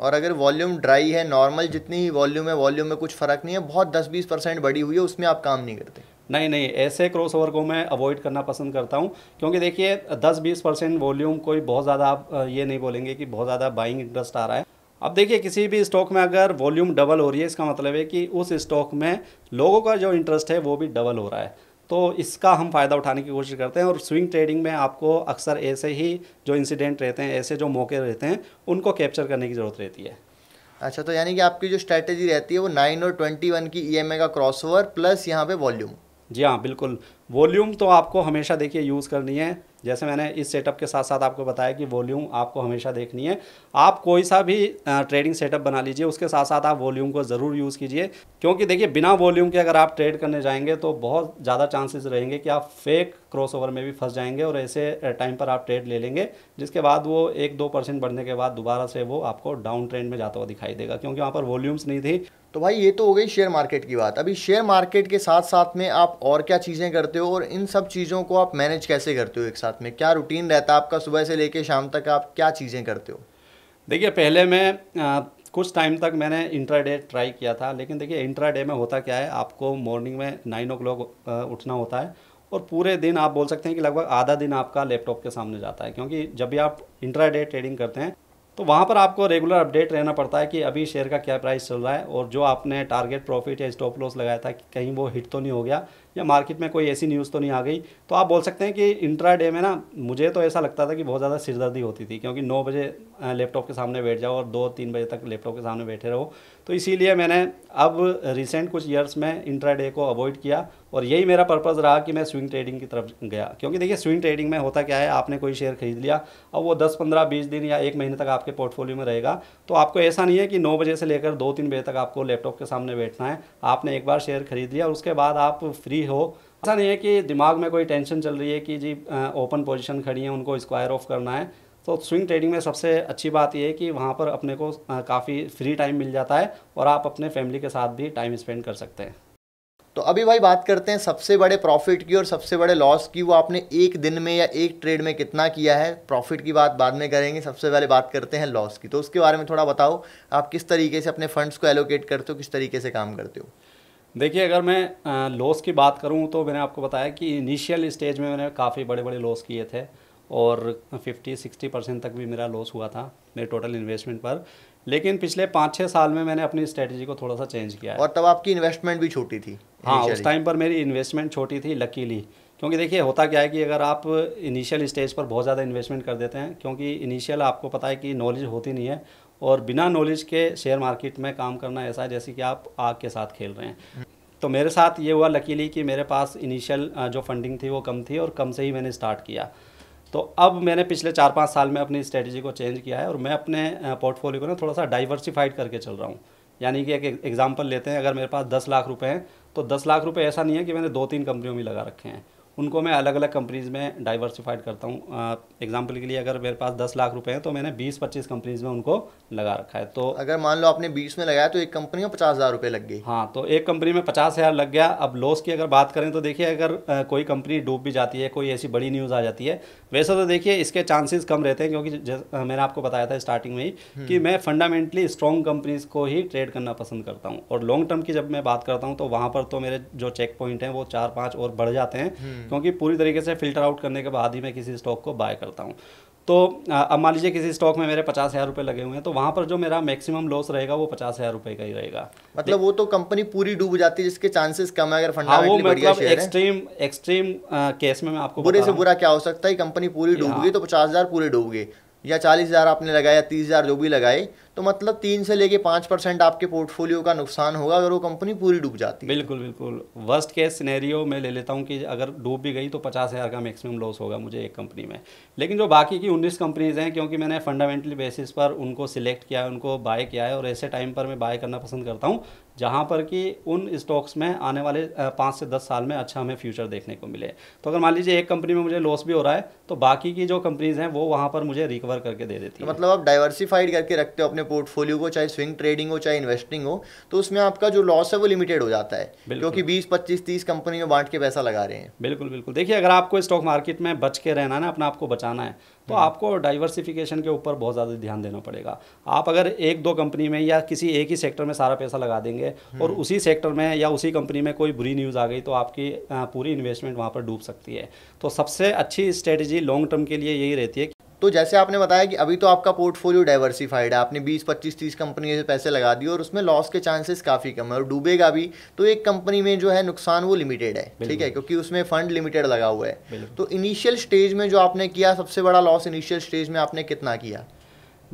और अगर वॉल्यूम ड्राई है नॉर्मल जितनी ही वॉल्यूम है वॉल्यूम में कुछ फ़र्क नहीं है बहुत दस बीस परसेंट बढ़ी हुई है उसमें आप काम नहीं करते नहीं नहीं ऐसे क्रॉस ओवर को मैं अवॉइड करना पसंद करता हूँ क्योंकि देखिए 10-20 परसेंट वॉल्यूम कोई बहुत ज़्यादा आप ये नहीं बोलेंगे कि बहुत ज़्यादा बाइंग इंटरेस्ट आ रहा है अब देखिए किसी भी स्टॉक में अगर वॉल्यूम डबल हो रही है इसका मतलब है कि उस स्टॉक में लोगों का जो इंटरेस्ट है वो भी डबल हो रहा है तो इसका हम फ़ायदा उठाने की कोशिश करते हैं और स्विंग ट्रेडिंग में आपको अक्सर ऐसे ही जो इंसिडेंट रहते हैं ऐसे जो मौके रहते हैं उनको कैप्चर करने की ज़रूरत रहती है अच्छा तो यानी कि आपकी जो स्ट्रैटेजी रहती है वो नाइन और ट्वेंटी वन की ई e का क्रॉसओवर प्लस यहाँ पे वॉल्यूम जी हाँ बिल्कुल वॉल्यूम तो आपको हमेशा देखिए यूज़ करनी है जैसे मैंने इस सेटअप के साथ साथ आपको बताया कि वॉल्यूम आपको हमेशा देखनी है आप कोई सा भी ट्रेडिंग सेटअप बना लीजिए उसके साथ साथ आप वॉल्यूम को ज़रूर यूज़ कीजिए क्योंकि देखिए बिना वॉल्यूम के अगर आप ट्रेड करने जाएंगे तो बहुत ज़्यादा चांसेस रहेंगे कि आप फेक क्रॉसओवर में भी फंस जाएंगे और ऐसे टाइम पर आप ट्रेड ले लेंगे जिसके बाद वो एक दो परसेंट बढ़ने के बाद दोबारा से वो आपको डाउन ट्रेंड में जाता हुआ दिखाई देगा क्योंकि वहाँ पर वॉल्यूम्स नहीं थी तो भाई ये तो हो गई शेयर मार्केट की बात अभी शेयर मार्केट के साथ साथ में आप और क्या चीज़ें करते हो हो और इन सब चीज़ों को आप मैनेज कैसे करते हो एक साथ में क्या रूटीन रहता है आपका सुबह से लेके शाम तक आप क्या चीज़ें करते हो देखिए पहले मैं आ, कुछ टाइम तक मैंने इंट्राडे ट्राई किया था लेकिन देखिए डे में होता क्या है आपको मॉर्निंग में नाइन ओ क्लॉक उठना होता है और पूरे दिन आप बोल सकते हैं कि लगभग आधा दिन आपका लैपटॉप के सामने जाता है क्योंकि जब भी आप डे ट्रेडिंग करते हैं तो वहाँ पर आपको रेगुलर अपडेट रहना पड़ता है कि अभी शेयर का क्या प्राइस चल रहा है और जो आपने टारगेट प्रॉफिट या स्टॉप लॉस लगाया था कहीं वो हिट तो नहीं हो गया या मार्केट में कोई ऐसी न्यूज़ तो नहीं आ गई तो आप बोल सकते हैं कि इंट्रा डे में ना मुझे तो ऐसा लगता था कि बहुत ज़्यादा सिरदर्दी होती थी क्योंकि नौ बजे लैपटॉप के सामने बैठ जाओ और दो तीन बजे तक लैपटॉप के सामने बैठे रहो तो इसीलिए मैंने अब रिसेंट कुछ ईयर्स में इंट्रा डे को अवॉइड किया और यही मेरा पर्पज़ रहा कि मैं स्विंग ट्रेडिंग की तरफ गया क्योंकि देखिए स्विंग ट्रेडिंग में होता क्या है आपने कोई शेयर खरीद लिया अब वो दस पंद्रह बीस दिन या एक महीने तक आपके पोर्टफोलियो में रहेगा तो आपको ऐसा नहीं है कि नौ बजे से लेकर दो तीन बजे तक आपको लैपटॉप के सामने बैठना है आपने एक बार शेयर खरीद लिया और उसके बाद आप फ्री भी हो ऐसा नहीं है कि दिमाग में कोई टेंशन चल रही है कि जी ओपन पोजिशन खड़ी है उनको स्क्वायर ऑफ करना है तो स्विंग ट्रेडिंग में सबसे अच्छी बात यह है कि वहाँ पर अपने को काफ़ी फ्री टाइम मिल जाता है और आप अपने फैमिली के साथ भी टाइम स्पेंड कर सकते हैं तो अभी भाई बात करते हैं सबसे बड़े प्रॉफिट की और सबसे बड़े लॉस की वो आपने एक दिन में या एक ट्रेड में कितना किया है प्रॉफिट की बात बाद में करेंगे सबसे पहले बात करते हैं लॉस की तो उसके बारे में थोड़ा बताओ आप किस तरीके से अपने फंड्स को एलोकेट करते हो किस तरीके से काम करते हो देखिए अगर मैं लॉस की बात करूं तो मैंने आपको बताया कि इनिशियल स्टेज में मैंने काफ़ी बड़े बड़े लॉस किए थे और 50 60 परसेंट तक भी मेरा लॉस हुआ था मेरे टोटल इन्वेस्टमेंट पर लेकिन पिछले पाँच छः साल में मैंने अपनी स्ट्रेटजी को थोड़ा सा चेंज किया है और तब आपकी इन्वेस्टमेंट भी छोटी थी हाँ उस टाइम पर मेरी इन्वेस्टमेंट छोटी थी लकीली क्योंकि देखिए होता क्या है कि अगर आप इनिशियल स्टेज पर बहुत ज़्यादा इन्वेस्टमेंट कर देते हैं क्योंकि इनिशियल आपको पता है कि नॉलेज होती नहीं है और बिना नॉलेज के शेयर मार्केट में काम करना ऐसा है जैसे कि आप आग के साथ खेल रहे हैं तो मेरे साथ ये हुआ लकीली कि मेरे पास इनिशियल जो फंडिंग थी वो कम थी और कम से ही मैंने स्टार्ट किया तो अब मैंने पिछले चार पाँच साल में अपनी स्ट्रेटजी को चेंज किया है और मैं अपने पोर्टफोलियो को ना थोड़ा सा डाइवर्सिफाइड करके चल रहा हूँ यानी कि एक एग्जाम्पल लेते हैं अगर मेरे पास दस लाख रुपये हैं तो दस लाख रुपये ऐसा नहीं है कि मैंने दो तीन कंपनियों में लगा रखे हैं उनको मैं अलग अलग कंपनीज़ में डाइवर्सिफाइड करता हूँ एग्जाम्पल के लिए अगर मेरे पास दस लाख रुपए हैं तो मैंने बीस पच्चीस कंपनीज़ में उनको लगा रखा है तो अगर मान लो आपने बीस में लगाया तो एक कंपनी में पचास हज़ार रुपये लग गई हाँ तो एक कंपनी में पचास हज़ार लग गया अब लॉस की अगर बात करें तो देखिए अगर कोई कंपनी डूब भी जाती है कोई ऐसी बड़ी न्यूज़ आ जाती है वैसे तो देखिए इसके चांसेस कम रहते हैं क्योंकि मैंने आपको बताया था स्टार्टिंग में ही हम्म। कि मैं फंडामेंटली स्ट्रॉन्ग कंपनीज़ को ही ट्रेड करना पसंद करता हूँ और लॉन्ग टर्म की जब मैं बात करता हूँ तो वहाँ पर तो मेरे जो चेक पॉइंट हैं वो चार पाँच और बढ़ जाते हैं हम्म। हम्म। क्योंकि पूरी तरीके से फिल्टर आउट करने के बाद ही मैं किसी स्टॉक को बाय करता हूँ तो अब मान लीजिए किसी स्टॉक में मेरे पचास हज़ार रुपये लगे हुए हैं तो वहाँ पर जो मेरा मैक्सिमम लॉस रहेगा वो पचास हज़ार रुपये का ही रहेगा मतलब वो तो कंपनी पूरी डूब जाती है जिसके चांसेस कम है अगर फंडामेंटली हाँ, बढ़िया मतलब शेयर एक्सट्रीम एक्सट्रीम केस में मैं आपको बुरे से बुरा क्या हो सकता है कंपनी पूरी डूब हाँ। गई तो पचास हज़ार पूरे डूब गए या चालीस हज़ार आपने लगाया तीस हज़ार जो भी लगाए तो मतलब तीन से लेके पाँच परसेंट आपके पोर्टफोलियो का नुकसान होगा अगर वो कंपनी पूरी डूब जाती है बिल्कुल बिल्कुल वर्स्ट केस सिनेरियो मैं ले लेता हूँ कि अगर डूब भी गई तो पचास हज़ार का मैक्सिमम लॉस होगा मुझे एक कंपनी में लेकिन जो बाकी की उन्नीस कंपनीज़ हैं क्योंकि मैंने फंडामेंटली बेसिस पर उनको सिलेक्ट किया है उनको बाय किया है और ऐसे टाइम पर मैं बाय करना पसंद करता हूँ जहाँ पर कि उन स्टॉक्स में आने वाले पाँच से दस साल में अच्छा हमें फ्यूचर देखने को मिले तो अगर मान लीजिए एक कंपनी में मुझे लॉस भी हो रहा है तो बाकी की जो कंपनीज हैं वो वहाँ पर मुझे रिकवर करके दे देती तो है मतलब आप डाइवर्सिफाइड करके रखते हो अपने पोर्टफोलियो को चाहे स्विंग ट्रेडिंग हो चाहे इन्वेस्टिंग हो तो उसमें आपका जो लॉस है वो लिमिटेड हो जाता है क्योंकि बीस पच्चीस तीस कंपनी में बांट के पैसा लगा रहे हैं बिल्कुल बिल्कुल देखिए अगर आपको स्टॉक मार्केट में बच के रहना ना अपना आपको बचाना है तो हम्म। आपको डाइवर्सिफिकेशन के ऊपर बहुत ज़्यादा ध्यान देना पड़ेगा आप अगर एक दो कंपनी में या किसी एक ही सेक्टर में सारा पैसा लगा देंगे और हम्म। उसी सेक्टर में या उसी कंपनी में कोई बुरी न्यूज़ आ गई तो आपकी पूरी इन्वेस्टमेंट वहाँ पर डूब सकती है तो सबसे अच्छी स्ट्रेटजी लॉन्ग टर्म के लिए यही रहती है तो जैसे आपने बताया कि अभी तो आपका पोर्टफोलियो डाइवर्सिफाइड है आपने 20 25 30 कंपनी से पैसे लगा दिए और उसमें लॉस के चांसेस काफ़ी कम है और डूबेगा भी तो एक कंपनी में जो है नुकसान वो लिमिटेड है ठीक है क्योंकि उसमें फंड लिमिटेड लगा हुआ है तो इनिशियल स्टेज में जो आपने किया सबसे बड़ा लॉस इनिशियल स्टेज में आपने कितना किया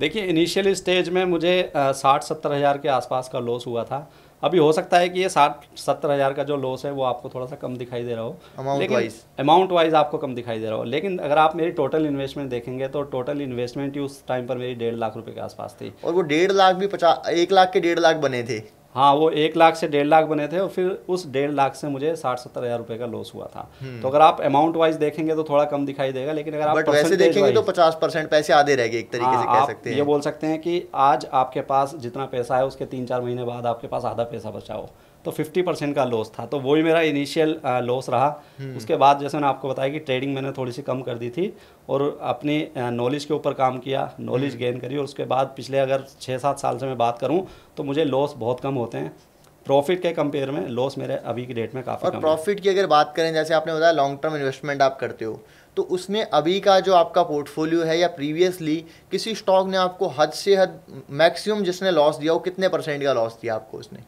देखिए इनिशियल स्टेज में मुझे साठ सत्तर हज़ार के आसपास का लॉस हुआ था अभी हो सकता है कि ये साठ सत्तर हज़ार का जो लॉस है वो आपको थोड़ा सा कम दिखाई दे रहा हो अमाउंट वाइज अमाउंट वाइज आपको कम दिखाई दे रहा हो लेकिन अगर आप मेरी टोटल इन्वेस्टमेंट देखेंगे तो टोटल इन्वेस्टमेंट ही उस टाइम पर मेरी डेढ़ लाख रुपये के आसपास थी और वो डेढ़ लाख भी पचास एक लाख के डेढ़ लाख बने थे हाँ वो एक लाख से डेढ़ लाख बने थे और फिर उस डेढ़ लाख से मुझे साठ सत्तर हजार रुपए का लॉस हुआ था हम्म। तो अगर आप अमाउंट वाइज देखेंगे तो थोड़ा कम दिखाई देगा लेकिन अगर आप वैसे देखेंगे तो पचास परसेंट पैसे आधे रह गए एक तरीके हाँ, से कह सकते हैं ये बोल सकते हैं कि आज आपके पास जितना पैसा है उसके तीन चार महीने बाद आपके पास आधा पैसा बचाओ तो 50 परसेंट का लॉस था तो वही मेरा इनिशियल लॉस रहा हम्म। उसके बाद जैसे मैंने आपको बताया कि ट्रेडिंग मैंने थोड़ी सी कम कर दी थी और अपनी नॉलेज के ऊपर काम किया नॉलेज गेन हम्म। करी और उसके बाद पिछले अगर छः सात साल से मैं बात करूँ तो मुझे लॉस बहुत कम होते हैं प्रॉफिट के कंपेयर में लॉस मेरे अभी की डेट में काफ़ी और प्रॉफिट की अगर बात करें जैसे आपने बताया लॉन्ग टर्म इन्वेस्टमेंट आप करते हो तो उसमें अभी का जो आपका पोर्टफोलियो है या प्रीवियसली किसी स्टॉक ने आपको हद से हद मैक्सिमम जिसने लॉस दिया वो कितने परसेंट का लॉस दिया आपको उसने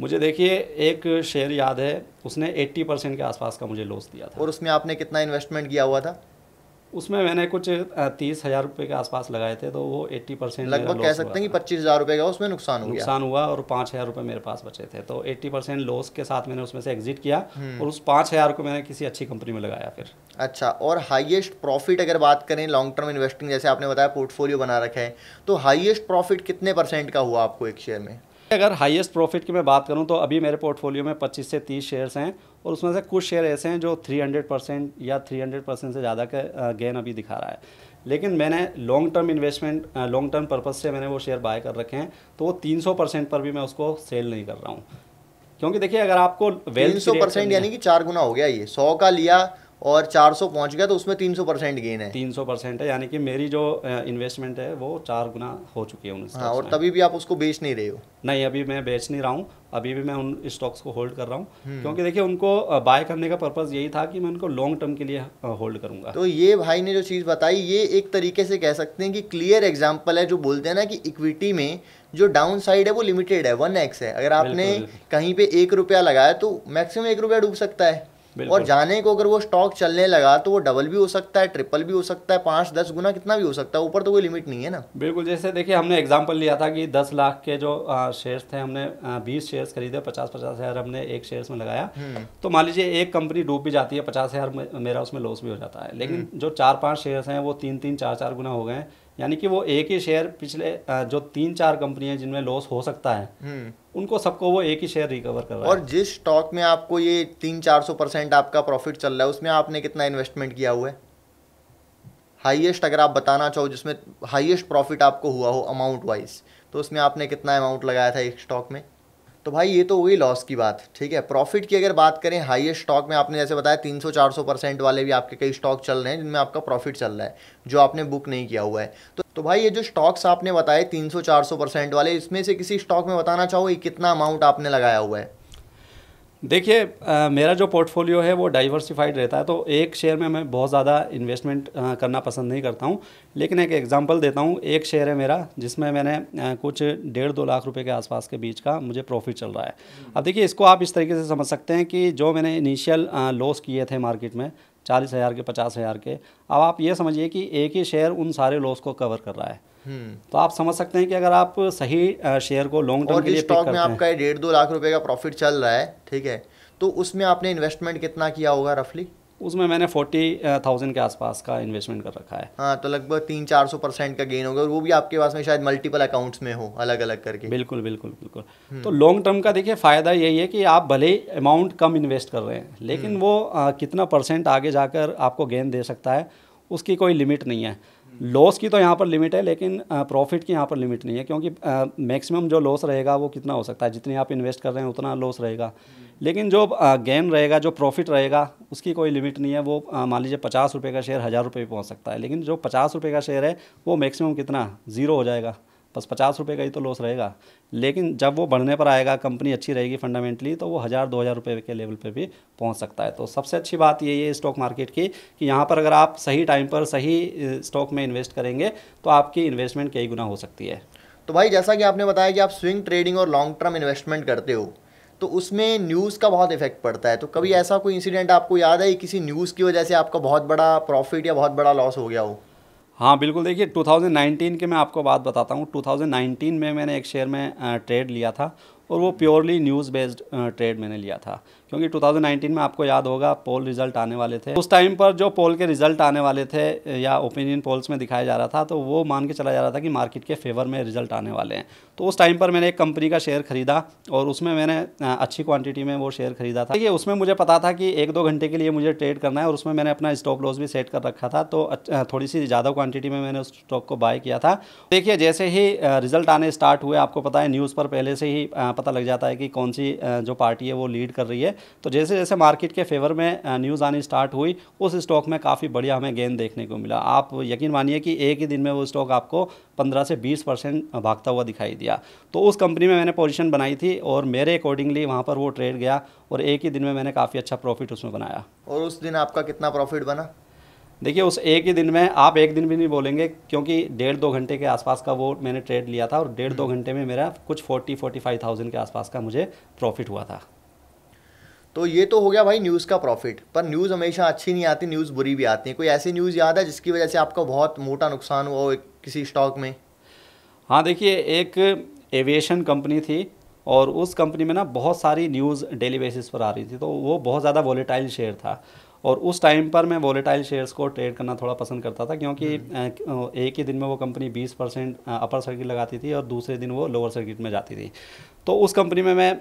मुझे देखिए एक शेयर याद है उसने 80 परसेंट के आसपास का मुझे लॉस दिया था और उसमें आपने कितना इन्वेस्टमेंट किया हुआ था उसमें मैंने कुछ तीस हज़ार रुपये के आसपास लगाए थे तो वो एट्टी परसेंट लगभग कह सकते हैं कि पच्चीस हज़ार रुपये का उसमें नुकसान हुआ नुकसान हुआ और पाँच हज़ार रुपये मेरे पास बचे थे तो एट्टी परसेंट लॉस के साथ मैंने उसमें से एग्जिट किया हम्म। और उस पाँच हज़ार को मैंने किसी अच्छी कंपनी में लगाया फिर अच्छा और हाइएस्ट प्रॉफिट अगर बात करें लॉन्ग टर्म इन्वेस्टिंग जैसे आपने बताया पोर्टफोलियो बना रखा है तो हाइएस्ट प्रॉफिट कितने परसेंट का हुआ आपको एक शेयर में अगर हाईएस्ट प्रॉफिट की मैं बात करूं तो अभी मेरे पोर्टफोलियो में 25 से 30 शेयर्स हैं और उसमें से कुछ शेयर ऐसे हैं जो 300 परसेंट या 300 परसेंट से ज़्यादा का गेन अभी दिखा रहा है लेकिन मैंने long term investment long term purpose से मैंने वो शेयर बाय कर रखे हैं तो वो तीन परसेंट पर भी मैं उसको सेल नहीं कर रहा हूँ क्योंकि देखिए अगर आपको वेल्थ परसेंट यानी कि चार गुना हो गया ये सौ का लिया और 400 पहुंच गया तो उसमें 300 परसेंट गेन है 300 परसेंट है यानी कि मेरी जो इन्वेस्टमेंट है वो चार गुना हो चुकी है उन हाँ और तभी भी आप उसको बेच नहीं रहे हो नहीं अभी मैं बेच नहीं रहा हूँ अभी भी मैं उन स्टॉक्स को होल्ड कर रहा हूँ हम्म। क्योंकि देखिए उनको बाय करने का पर्पज़ यही था कि मैं उनको लॉन्ग टर्म के लिए होल्ड करूँगा तो ये भाई ने जो चीज़ बताई ये एक तरीके से कह सकते हैं कि क्लियर एग्जाम्पल है जो बोलते हैं ना कि इक्विटी में जो डाउन साइड है वो लिमिटेड है वन एक्स है अगर आपने कहीं पे एक रुपया लगाया तो मैक्सिमम एक रुपया डूब सकता है और जाने को अगर वो स्टॉक चलने लगा तो वो डबल भी हो सकता है ट्रिपल भी हो सकता है पाँच दस गुना कितना भी हो सकता है ऊपर तो कोई लिमिट नहीं है ना बिल्कुल जैसे देखिए हमने एग्जाम्पल लिया था कि दस लाख के जो शेयर्स थे हमने बीस शेयर्स खरीदे पचास पचास हज़ार हमने एक शेयर में लगाया हम्म। तो मान लीजिए एक कंपनी डूब भी जाती है पचास हज़ार मेरा उसमें लॉस भी हो जाता है लेकिन हम्म। जो चार पाँच शेयर्स हैं वो तीन तीन चार चार गुना हो गए हैं यानी कि वो एक ही शेयर पिछले जो तीन चार है जिनमें लॉस हो सकता है हम्म। उनको सबको वो एक ही शेयर रिकवर कर रहा है और जिस स्टॉक में आपको ये तीन चार सौ परसेंट आपका प्रॉफिट चल रहा है उसमें आपने कितना इन्वेस्टमेंट किया हुआ है हाईएस्ट अगर आप बताना चाहो जिसमें हाईएस्ट प्रॉफिट आपको हुआ हो अमाउंट वाइज तो उसमें आपने कितना अमाउंट लगाया था एक स्टॉक में तो भाई ये तो हुई लॉस की बात ठीक है प्रॉफिट की अगर बात करें हाईएस्ट स्टॉक में आपने जैसे बताया 300 400 परसेंट वाले भी आपके कई स्टॉक चल रहे हैं जिनमें आपका प्रॉफिट चल रहा है जो आपने बुक नहीं किया हुआ है तो तो भाई ये जो स्टॉक्स आपने बताए 300 400 परसेंट वाले इसमें से किसी स्टॉक में बताना चाहोगे कितना अमाउंट आपने लगाया हुआ है देखिए मेरा जो पोर्टफोलियो है वो डाइवर्सिफाइड रहता है तो एक शेयर में मैं बहुत ज़्यादा इन्वेस्टमेंट करना पसंद नहीं करता हूँ लेकिन एक एग्जांपल देता हूँ एक शेयर है मेरा जिसमें मैंने कुछ डेढ़ दो लाख रुपए के आसपास के बीच का मुझे प्रॉफिट चल रहा है अब देखिए इसको आप इस तरीके से समझ सकते हैं कि जो मैंने इनिशियल लॉस किए थे मार्केट में चालीस हज़ार के पचास हज़ार के अब आप ये समझिए कि एक ही शेयर उन सारे लॉस को कवर कर रहा है हम्म। तो आप समझ सकते हैं कि अगर आप सही शेयर को लॉन्ग टर्म के लिए स्टॉक में आपका डेढ़ दो लाख रुपए का प्रॉफिट चल रहा है ठीक है तो उसमें आपने इन्वेस्टमेंट कितना किया होगा रफली उसमें मैंने फोर्टी थाउजेंड के आसपास का इन्वेस्टमेंट कर रखा है हाँ तो लगभग तीन चार सौ परसेंट का गेन होगा और वो भी आपके पास में शायद मल्टीपल अकाउंट्स में हो अलग अलग करके बिल्कुल बिल्कुल बिल्कुल हम्म। तो लॉन्ग टर्म का देखिए फ़ायदा यही है कि आप भले ही अमाउंट कम इन्वेस्ट कर रहे हैं लेकिन हम्म। वो आ, कितना परसेंट आगे जाकर आपको गेन दे सकता है उसकी कोई लिमिट नहीं है लॉस की तो यहाँ पर लिमिट है लेकिन प्रॉफिट की यहाँ पर लिमिट नहीं है क्योंकि मैक्सिमम जो लॉस रहेगा वो कितना हो सकता है जितनी आप इन्वेस्ट कर रहे हैं उतना लॉस रहेगा लेकिन जो गेन रहेगा जो प्रॉफिट रहेगा उसकी कोई लिमिट नहीं है वो मान लीजिए पचास रुपये का शेयर हज़ार रुपये भी पहुँच सकता है लेकिन जो पचास रुपये का शेयर है वो मैक्सिमम कितना ज़ीरो हो जाएगा बस पचास रुपये का ही तो लॉस रहेगा लेकिन जब वो बढ़ने पर आएगा कंपनी अच्छी रहेगी फंडामेंटली तो वो हज़ार दो हज़ार रुपये के लेवल पे भी पहुंच सकता है तो सबसे अच्छी बात ये है स्टॉक मार्केट की कि यहाँ पर अगर आप सही टाइम पर सही स्टॉक में इन्वेस्ट करेंगे तो आपकी इन्वेस्टमेंट कई गुना हो सकती है तो भाई जैसा कि आपने बताया कि आप स्विंग ट्रेडिंग और लॉन्ग टर्म इन्वेस्टमेंट करते हो तो उसमें न्यूज़ का बहुत इफेक्ट पड़ता है तो कभी हम्म। ऐसा कोई इंसिडेंट आपको याद है किसी न्यूज़ की वजह से आपका बहुत बड़ा प्रॉफिट या बहुत बड़ा लॉस हो गया हो हाँ बिल्कुल देखिए 2019 के मैं आपको बात बताता हूँ 2019 में मैंने एक शेयर में ट्रेड लिया था और वो प्योरली न्यूज़ बेस्ड ट्रेड मैंने लिया था क्योंकि 2019 में आपको याद होगा पोल रिजल्ट आने वाले थे उस टाइम पर जो पोल के रिजल्ट आने वाले थे या ओपिनियन पोल्स में दिखाया जा रहा था तो वो मान के चला जा रहा था कि मार्केट के फेवर में रिजल्ट आने वाले हैं तो उस टाइम पर मैंने एक कंपनी का शेयर खरीदा और उसमें मैंने अच्छी क्वांटिटी में वो शेयर खरीदा था देखिए उसमें मुझे पता था कि एक दो घंटे के लिए मुझे ट्रेड करना है और उसमें मैंने अपना स्टॉप लॉस भी सेट कर रखा था तो थोड़ी सी ज़्यादा क्वान्टिटी में मैंने उस स्टॉक को बाय किया था देखिए जैसे ही रिजल्ट आने स्टार्ट हुए आपको पता है न्यूज़ पर पहले से ही पता लग जाता है कि कौन सी जो पार्टी है वो लीड कर रही है तो जैसे जैसे मार्केट के फेवर में न्यूज़ आनी स्टार्ट हुई उस स्टॉक में काफ़ी बढ़िया हमें गेंद देखने को मिला आप यकीन मानिए कि एक ही दिन में वो स्टॉक आपको पंद्रह से बीस परसेंट भागता हुआ दिखाई दिया तो उस कंपनी में मैंने पोजिशन बनाई थी और मेरे अकॉर्डिंगली वहाँ पर वो ट्रेड गया और एक ही दिन में मैंने काफ़ी अच्छा प्रॉफिट उसमें बनाया और उस दिन आपका कितना प्रॉफिट बना देखिए उस एक ही दिन में आप एक दिन भी नहीं बोलेंगे क्योंकि डेढ़ दो घंटे के आसपास का वो मैंने ट्रेड लिया था और डेढ़ दो हम्म। घंटे में मेरा कुछ फोर्टी फोर्टी फाइव थाउजेंड के आसपास का मुझे प्रॉफिट हुआ था तो ये तो हो गया भाई न्यूज़ का प्रॉफिट पर न्यूज़ हमेशा अच्छी नहीं आती न्यूज़ बुरी भी आती है कोई ऐसी न्यूज़ याद है जिसकी वजह से आपका बहुत मोटा नुकसान हुआ किसी स्टॉक में हाँ देखिए एक एविएशन कंपनी थी और उस कंपनी में ना बहुत सारी न्यूज़ डेली बेसिस पर आ रही थी तो वो बहुत ज़्यादा वॉलेटाइल शेयर था और उस टाइम पर मैं वॉलेटाइल शेयर्स को ट्रेड करना थोड़ा पसंद करता था क्योंकि हम्म। एक ही दिन में वो कंपनी 20 परसेंट अपर सर्किट लगाती थी और दूसरे दिन वो लोअर सर्किट में जाती थी तो उस कंपनी में मैं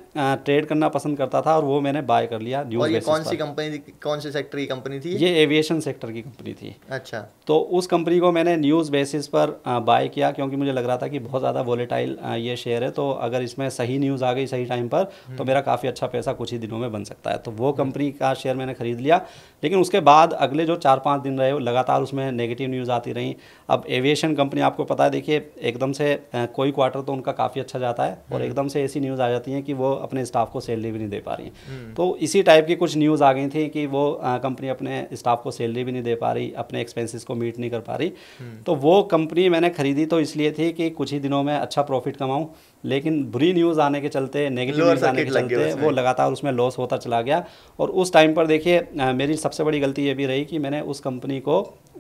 ट्रेड करना पसंद करता था और वो मैंने बाय कर लिया न्यूज और ये कौन सी कंपनी कौन से सेक्टर की कंपनी थी ये एविएशन सेक्टर की कंपनी थी अच्छा तो उस कंपनी को मैंने न्यूज़ बेसिस पर बाय किया क्योंकि मुझे लग रहा था कि बहुत ज़्यादा वोलेटाइल ये शेयर है तो अगर इसमें सही न्यूज़ आ गई सही टाइम पर तो हम्म। मेरा काफ़ी अच्छा पैसा कुछ ही दिनों में बन सकता है तो वो हम्म। कंपनी का शेयर मैंने खरीद लिया लेकिन उसके बाद अगले जो चार पाँच दिन रहे लगातार उसमें नेगेटिव न्यूज़ आती रही अब एविएशन कंपनी आपको पता है देखिए एकदम से कोई क्वार्टर तो उनका काफ़ी अच्छा जाता है और हम्म। एकदम से ऐसी न्यूज़ आ जाती हैं कि वो अपने स्टाफ को सैलरी भी नहीं दे पा रही हैं हम्म। तो इसी टाइप की कुछ न्यूज़ आ गई थी कि वो कंपनी अपने स्टाफ को सैलरी भी नहीं दे पा रही अपने एक्सपेंसिस को मीट नहीं कर पा रही हम्म। तो वो कंपनी मैंने खरीदी तो इसलिए थी कि कुछ ही दिनों में अच्छा प्रॉफिट कमाऊँ लेकिन बुरी न्यूज़ आने के चलते नेगेटिव न्यूज़ आने के चलते वो लगातार उसमें लॉस होता चला गया और उस टाइम पर देखिए मेरी सबसे बड़ी गलती ये भी रही कि मैंने उस कंपनी को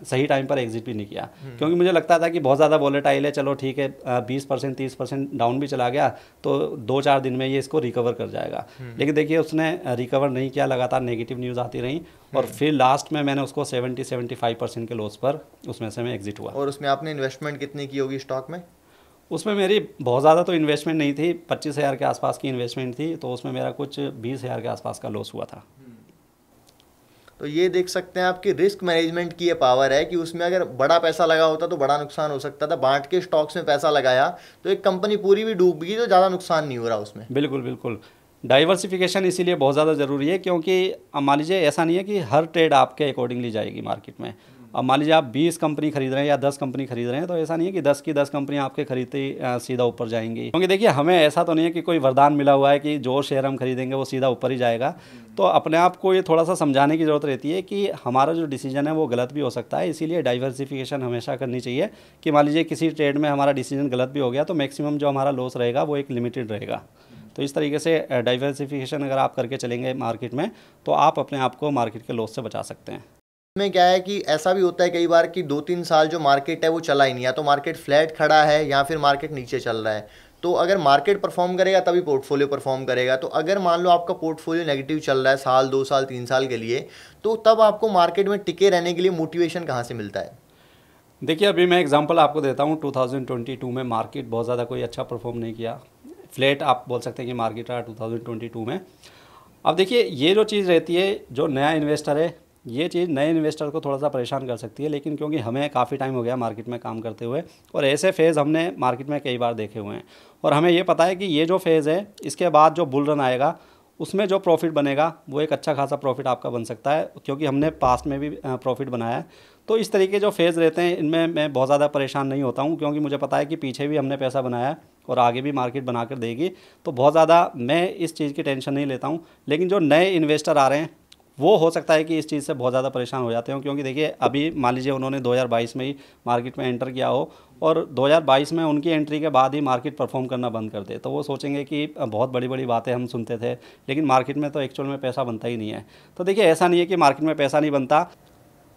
सही टाइम पर एग्जिट भी नहीं किया क्योंकि मुझे लगता था कि बहुत ज़्यादा वॉलेटाइल है चलो ठीक है बीस परसेंट तीस परसेंट डाउन भी चला गया तो दो चार दिन में ये इसको रिकवर कर जाएगा लेकिन देखिए उसने रिकवर नहीं किया लगातार नेगेटिव न्यूज़ आती रही और फिर लास्ट में मैंने उसको सेवेंटी सेवेंटी फाइव परसेंट के लॉस पर उसमें से मैं एग्जिट हुआ और उसमें आपने इन्वेस्टमेंट कितनी की होगी स्टॉक में उसमें मेरी बहुत ज़्यादा तो इन्वेस्टमेंट नहीं थी पच्चीस हज़ार के आसपास की इन्वेस्टमेंट थी तो उसमें मेरा कुछ बीस हज़ार के आसपास का लॉस हुआ था तो ये देख सकते हैं आपकी रिस्क मैनेजमेंट की ये पावर है कि उसमें अगर बड़ा पैसा लगा होता तो बड़ा नुकसान हो सकता था बांट के स्टॉक्स में पैसा लगाया तो एक कंपनी पूरी भी डूब गई तो ज़्यादा नुकसान नहीं हो रहा उसमें बिल्कुल बिल्कुल डाइवर्सिफिकेशन इसीलिए बहुत ज़्यादा ज़रूरी है क्योंकि मान लीजिए ऐसा नहीं है कि हर ट्रेड आपके अकॉर्डिंगली जाएगी मार्केट में अब मान लीजिए आप बीस कंपनी खरीद रहे हैं या दस कंपनी खरीद रहे हैं तो ऐसा नहीं है कि दस की दस कंपनी आपके खरीदते सीधा ऊपर जाएंगी क्योंकि देखिए हमें ऐसा तो नहीं है कि कोई वरदान मिला हुआ है कि जो शेयर हम खरीदेंगे वो सीधा ऊपर ही जाएगा तो अपने आप को ये थोड़ा सा समझाने की ज़रूरत रहती है कि हमारा जो डिसीजन है वो गलत भी हो सकता है इसीलिए डाइवर्सिफिकेशन हमेशा करनी चाहिए कि मान लीजिए किसी ट्रेड में हमारा डिसीजन गलत भी हो गया तो मैक्सिमम जो हमारा लॉस रहेगा वो एक लिमिटेड रहेगा तो इस तरीके से डाइवर्सिफिकेशन अगर आप करके चलेंगे मार्केट में तो आप अपने आप को मार्केट के लॉस से बचा सकते हैं में क्या है कि ऐसा भी होता है कई बार कि दो तीन साल जो मार्केट है वो चला ही नहीं या तो मार्केट फ्लैट खड़ा है या फिर मार्केट नीचे चल रहा है तो अगर मार्केट परफॉर्म करेगा तभी पोर्टफोलियो परफॉर्म करेगा तो अगर मान लो आपका पोर्टफोलियो नेगेटिव चल रहा है साल दो साल तीन साल के लिए तो तब आपको मार्केट में टिके रहने के लिए मोटिवेशन कहाँ से मिलता है देखिए अभी मैं एग्जांपल आपको देता हूँ 2022 में मार्केट बहुत ज़्यादा कोई अच्छा परफॉर्म नहीं किया फ्लैट आप बोल सकते हैं कि मार्केट रहा 2022 में अब देखिए ये जो चीज़ रहती है जो नया इन्वेस्टर है ये चीज़ नए इन्वेस्टर को थोड़ा सा परेशान कर सकती है लेकिन क्योंकि हमें काफ़ी टाइम हो गया मार्केट में काम करते हुए और ऐसे फेज़ हमने मार्केट में कई बार देखे हुए हैं और हमें ये पता है कि ये जो फेज़ है इसके बाद जो बुल रन आएगा उसमें जो प्रॉफिट बनेगा वो एक अच्छा खासा प्रॉफिट आपका बन सकता है क्योंकि हमने पास्ट में भी प्रॉफिट बनाया है तो इस तरीके जो फेज़ रहते हैं इनमें मैं बहुत ज़्यादा परेशान नहीं होता हूँ क्योंकि मुझे पता है कि पीछे भी हमने पैसा बनाया है और आगे भी मार्केट बनाकर देगी तो बहुत ज़्यादा मैं इस चीज़ की टेंशन नहीं लेता हूँ लेकिन जो नए इन्वेस्टर आ रहे हैं वो हो सकता है कि इस चीज़ से बहुत ज़्यादा परेशान हो जाते हो क्योंकि देखिए अभी मान लीजिए उन्होंने 2022 में ही मार्केट में एंटर किया हो और 2022 में उनकी एंट्री के बाद ही मार्केट परफॉर्म करना बंद कर दे तो वो सोचेंगे कि बहुत बड़ी बड़ी बातें हम सुनते थे लेकिन मार्केट में तो एक्चुअल में पैसा बनता ही नहीं है तो देखिए ऐसा नहीं है कि मार्केट में पैसा नहीं बनता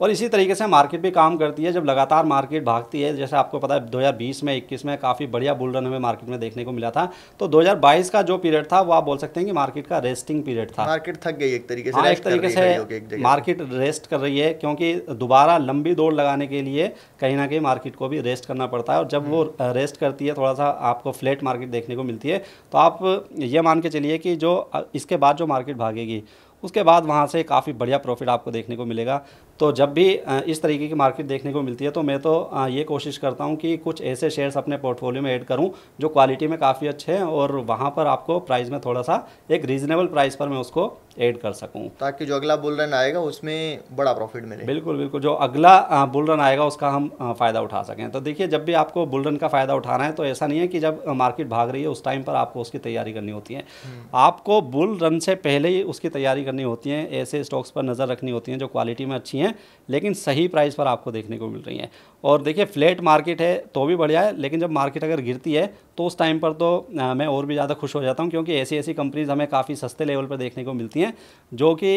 और इसी तरीके से मार्केट भी काम करती है जब लगातार मार्केट भागती है जैसे आपको पता है 2020 में 21 में काफ़ी बढ़िया बुल रन हमें मार्केट में देखने को मिला था तो 2022 का जो पीरियड था वो आप बोल सकते हैं कि मार्केट का रेस्टिंग पीरियड था मार्केट थक गई एक तरीके से हाँ, एक तरीके से मार्केट रेस्ट कर रही है क्योंकि दोबारा लंबी दौड़ लगाने के लिए कहीं ना कहीं मार्केट को भी रेस्ट करना पड़ता है और जब वो रेस्ट हम्म। करती है थोड़ा सा आपको फ्लैट मार्केट देखने को मिलती है तो आप ये मान के चलिए कि जो इसके बाद जो मार्केट भागेगी उसके बाद वहाँ से काफ़ी बढ़िया प्रॉफिट आपको देखने को मिलेगा तो जब भी इस तरीके की मार्केट देखने को मिलती है तो मैं तो ये कोशिश करता हूँ कि कुछ ऐसे शेयर्स अपने पोर्टफोलियो में ऐड करूँ जो क्वालिटी में काफ़ी अच्छे हैं और वहाँ पर आपको प्राइस में थोड़ा सा एक रीजनेबल प्राइस पर मैं उसको ऐड कर सकूँ ताकि जो अगला बुल रन आएगा उसमें बड़ा प्रॉफिट मिले बिल्कुल बिल्कुल जो अगला बुल रन आएगा उसका हम फ़ायदा उठा सकें तो देखिए जब भी आपको बुल रन का फ़ायदा उठाना है तो ऐसा नहीं है कि जब मार्केट भाग रही है उस टाइम पर आपको उसकी तैयारी करनी होती है हम्म। आपको बुल रन से पहले ही उसकी तैयारी करनी होती है ऐसे स्टॉक्स पर नज़र रखनी होती है जो क्वालिटी में अच्छी हैं हैं लेकिन सही प्राइस पर आपको देखने को मिल रही हैं और देखिए फ्लैट मार्केट है तो भी बढ़िया है लेकिन जब मार्केट अगर गिरती है तो उस टाइम पर तो आ, मैं और भी ज़्यादा खुश हो जाता हूँ क्योंकि ऐसी ऐसी कंपनीज़ हमें काफ़ी सस्ते लेवल पर देखने को मिलती हैं जो कि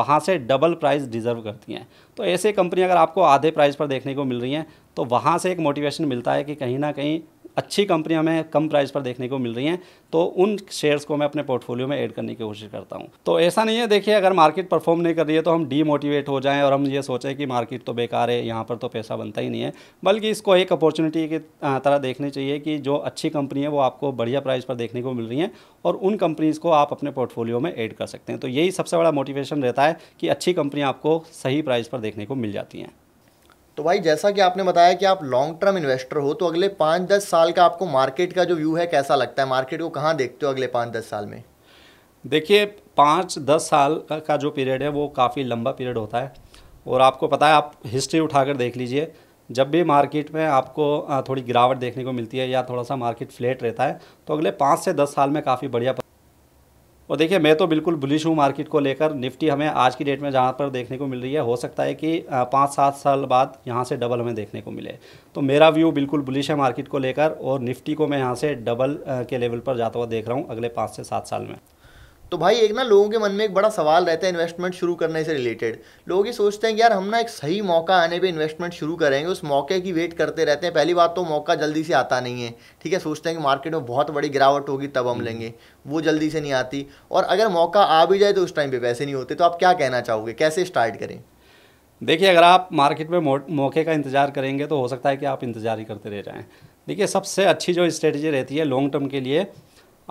वहाँ से डबल प्राइस डिज़र्व करती हैं तो ऐसे कंपनी अगर आपको आधे प्राइस पर देखने को मिल रही हैं तो वहाँ से एक मोटिवेशन मिलता है कि कहीं ना कहीं अच्छी कंपनियां हमें कम प्राइस पर देखने को मिल रही हैं तो उन शेयर्स को मैं अपने पोर्टफोलियो में ऐड करने की कोशिश करता हूँ तो ऐसा नहीं है देखिए अगर मार्केट परफॉर्म नहीं कर रही है तो हम डीमोटिवेट हो जाएँ और हम ये सोचें कि मार्केट तो बेकार है यहाँ पर तो पैसा बनता ही नहीं है बल्कि इसको एक अपॉर्चुनिटी की तरह देखनी चाहिए कि जो अच्छी कंपनी है वो आपको बढ़िया प्राइस पर देखने को मिल रही हैं और उन कंपनीज़ को आप अपने पोर्टफोलियो में ऐड कर सकते हैं तो यही सबसे बड़ा मोटिवेशन रहता है कि अच्छी कंपनियाँ आपको सही प्राइस पर देखने को मिल जाती हैं तो भाई जैसा कि आपने बताया कि आप लॉन्ग टर्म इन्वेस्टर हो तो अगले पाँच दस साल का आपको मार्केट का जो व्यू है कैसा लगता है मार्केट को कहाँ देखते हो अगले पाँच दस साल में देखिए पाँच दस साल का जो पीरियड है वो काफ़ी लंबा पीरियड होता है और आपको पता है आप हिस्ट्री उठाकर देख लीजिए जब भी मार्केट में आपको थोड़ी गिरावट देखने को मिलती है या थोड़ा सा मार्केट फ्लैट रहता है तो अगले पाँच से दस साल में काफ़ी बढ़िया और देखिए मैं तो बिल्कुल बुलिश हूँ मार्केट को लेकर निफ्टी हमें आज की डेट में जहाँ पर देखने को मिल रही है हो सकता है कि पाँच सात साल बाद यहाँ से डबल हमें देखने को मिले तो मेरा व्यू बिल्कुल बुलिश है मार्केट को लेकर और निफ्टी को मैं यहाँ से डबल के लेवल पर जाता हुआ देख रहा हूँ अगले पाँच से सात साल में तो भाई एक ना लोगों के मन में एक बड़ा सवाल रहता है इन्वेस्टमेंट शुरू करने से रिलेटेड लोग ये सोचते हैं कि यार हम ना एक सही मौका आने पे इन्वेस्टमेंट शुरू करेंगे उस मौके की वेट करते रहते हैं पहली बात तो मौका जल्दी से आता नहीं है ठीक है सोचते हैं कि मार्केट में बहुत बड़ी गिरावट होगी तब हम हम्म। लेंगे वो जल्दी से नहीं आती और अगर मौका आ भी जाए तो उस टाइम पर पैसे नहीं होते तो आप क्या कहना चाहोगे कैसे स्टार्ट करें देखिए अगर आप मार्केट में मौके का इंतज़ार करेंगे तो हो सकता है कि आप इंतज़ार ही करते रह जाएँ देखिए सबसे अच्छी जो स्ट्रेटजी रहती है लॉन्ग टर्म के लिए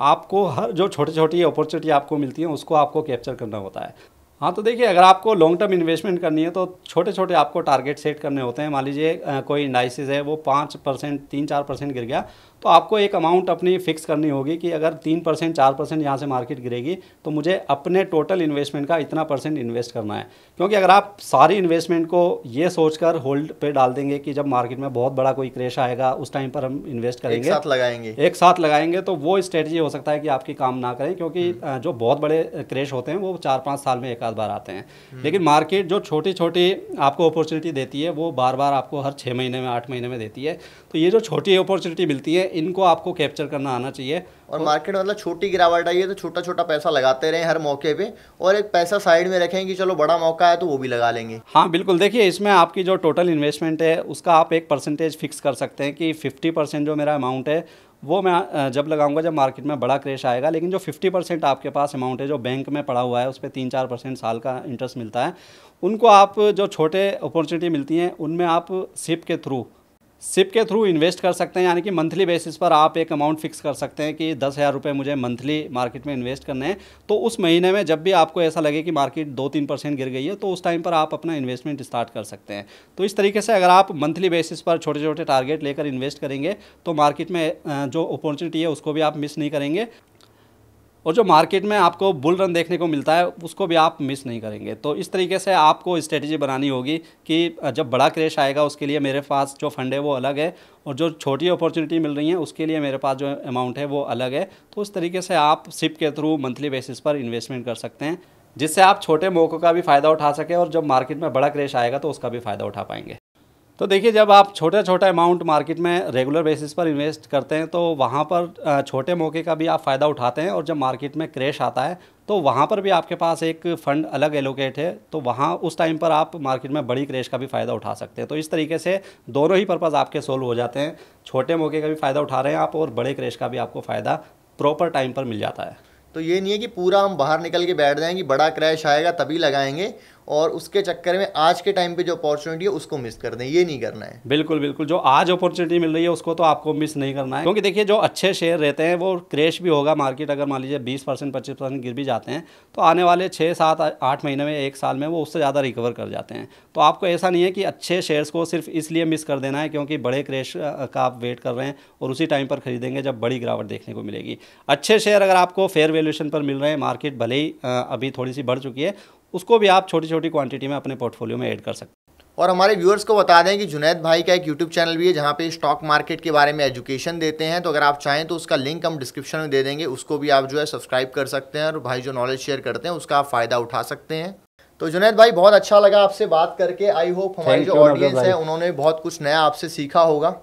आपको हर जो छोटी छोटी अपॉर्चुनिटी आपको मिलती है उसको आपको कैप्चर करना होता है हाँ तो देखिए अगर आपको लॉन्ग टर्म इन्वेस्टमेंट करनी है तो छोटे छोटे आपको टारगेट सेट करने होते हैं मान लीजिए कोई इंडाइसिस है वो पाँच परसेंट तीन चार परसेंट गिर गया तो आपको एक अमाउंट अपनी फिक्स करनी होगी कि अगर तीन परसेंट चार परसेंट यहाँ से मार्केट गिरेगी तो मुझे अपने टोटल इन्वेस्टमेंट का इतना परसेंट इन्वेस्ट करना है क्योंकि अगर आप सारी इन्वेस्टमेंट को ये सोचकर होल्ड पे डाल देंगे कि जब मार्केट में बहुत बड़ा कोई क्रेश आएगा उस टाइम पर हम इन्वेस्ट करेंगे एक साथ लगाएंगे एक साथ लगाएंगे तो वो स्ट्रेटजी हो सकता है कि आपकी काम ना करें क्योंकि हम्म। जो बहुत बड़े क्रेश होते हैं वो चार पाँच साल में एक आध बार आते हैं हम्म। लेकिन मार्केट जो छोटी छोटी आपको अपॉर्चुनिटी देती है वो बार बार आपको हर छः महीने में आठ महीने में देती है तो ये जो छोटी अपॉर्चुनिटी मिलती है इनको आपको कैप्चर करना आना चाहिए और मार्केट मतलब छोटी गिरावट आई है तो छोटा छोटा पैसा लगाते रहे हर मौके पे और एक पैसा साइड में रखें कि चलो बड़ा मौका है तो वो भी लगा लेंगे हाँ बिल्कुल देखिए इसमें आपकी जो टोटल इन्वेस्टमेंट है उसका आप एक परसेंटेज फिक्स कर सकते हैं कि फिफ्टी परसेंट जो मेरा अमाउंट है वो मैं जब लगाऊंगा जब मार्केट में बड़ा क्रेश आएगा लेकिन जो 50 परसेंट आपके पास अमाउंट है जो बैंक में पड़ा हुआ है उस पर तीन चार परसेंट साल का इंटरेस्ट मिलता है उनको आप जो छोटे अपॉर्चुनिटी मिलती हैं उनमें आप सिप के थ्रू सिप के थ्रू इन्वेस्ट कर सकते हैं यानी कि मंथली बेसिस पर आप एक अमाउंट फिक्स कर सकते हैं कि दस हज़ार रुपये मुझे मंथली मार्केट में इन्वेस्ट करने हैं तो उस महीने में जब भी आपको ऐसा लगे कि मार्केट दो तीन परसेंट गिर गई है तो उस टाइम पर आप अपना इन्वेस्टमेंट स्टार्ट कर सकते हैं तो इस तरीके से अगर आप मंथली बेसिस पर छोटे छोटे टारगेट लेकर इन्वेस्ट करेंगे तो मार्केट में जो अपॉर्चुनिटी है उसको भी आप मिस नहीं करेंगे और जो मार्केट में आपको बुल रन देखने को मिलता है उसको भी आप मिस नहीं करेंगे तो इस तरीके से आपको स्ट्रेटजी बनानी होगी कि जब बड़ा क्रेश आएगा उसके लिए मेरे पास जो फंड है वो अलग है और जो छोटी अपॉर्चुनिटी मिल रही है उसके लिए मेरे पास जो अमाउंट है वो अलग है तो उस तरीके से आप सिप के थ्रू मंथली बेसिस पर इन्वेस्टमेंट कर सकते हैं जिससे आप छोटे मौक़ों का भी फ़ायदा उठा सकें और जब मार्केट में बड़ा क्रेश आएगा तो उसका भी फ़ायदा उठा पाएंगे तो देखिए जब आप छोटा छोटा अमाउंट मार्केट में रेगुलर बेसिस पर इन्वेस्ट करते हैं तो वहाँ पर छोटे मौके का भी आप फ़ायदा उठाते हैं और जब मार्केट में क्रेश आता है तो वहाँ पर भी आपके पास एक फ़ंड अलग एलोकेट है तो वहाँ उस टाइम पर आप मार्केट में बड़ी क्रेश का भी फ़ायदा उठा सकते हैं तो इस तरीके से दोनों ही पर्पज़ आपके सोल्व हो जाते हैं छोटे मौके का भी फ़ायदा उठा रहे हैं आप और बड़े क्रेश का भी आपको फ़ायदा प्रॉपर टाइम पर मिल जाता है तो ये नहीं है कि पूरा हम बाहर निकल के बैठ जाएँ कि बड़ा क्रैश आएगा तभी लगाएंगे और उसके चक्कर में आज के टाइम पे जो अपॉर्चुनिटी है उसको मिस कर दें ये नहीं करना है बिल्कुल बिल्कुल जो आज अपॉर्चुनिटी मिल रही है उसको तो आपको मिस नहीं करना है क्योंकि देखिए जो अच्छे शेयर रहते हैं वो क्रेश भी होगा मार्केट अगर मान लीजिए बीस परसेंट पच्चीस परसेंट गिर भी जाते हैं तो आने वाले छः सात आठ महीने में एक साल में वो उससे ज़्यादा रिकवर कर जाते हैं तो आपको ऐसा नहीं है कि अच्छे शेयर्स को सिर्फ इसलिए मिस कर देना है क्योंकि बड़े क्रेश का आप वेट कर रहे हैं और उसी टाइम पर खरीदेंगे जब बड़ी गिरावट देखने को मिलेगी अच्छे शेयर अगर आपको फेयर वैल्यूशन पर मिल रहे हैं मार्केट भले ही अभी थोड़ी सी बढ़ चुकी है उसको भी आप छोटी छोटी क्वांटिटी में अपने पोर्टफोलियो में ऐड कर सकते हैं और हमारे व्यूअर्स को बता दें कि जुनैद भाई का एक यूट्यूब चैनल भी है जहाँ पे स्टॉक मार्केट के बारे में एजुकेशन देते हैं तो अगर आप चाहें तो उसका लिंक हम डिस्क्रिप्शन में दे देंगे उसको भी आप जो है सब्सक्राइब कर सकते हैं और भाई जो नॉलेज शेयर करते हैं उसका आप फ़ायदा उठा सकते हैं तो जुनैद भाई बहुत अच्छा लगा आपसे बात करके आई होप हमारी जो ऑडियंस है उन्होंने बहुत कुछ नया आपसे सीखा होगा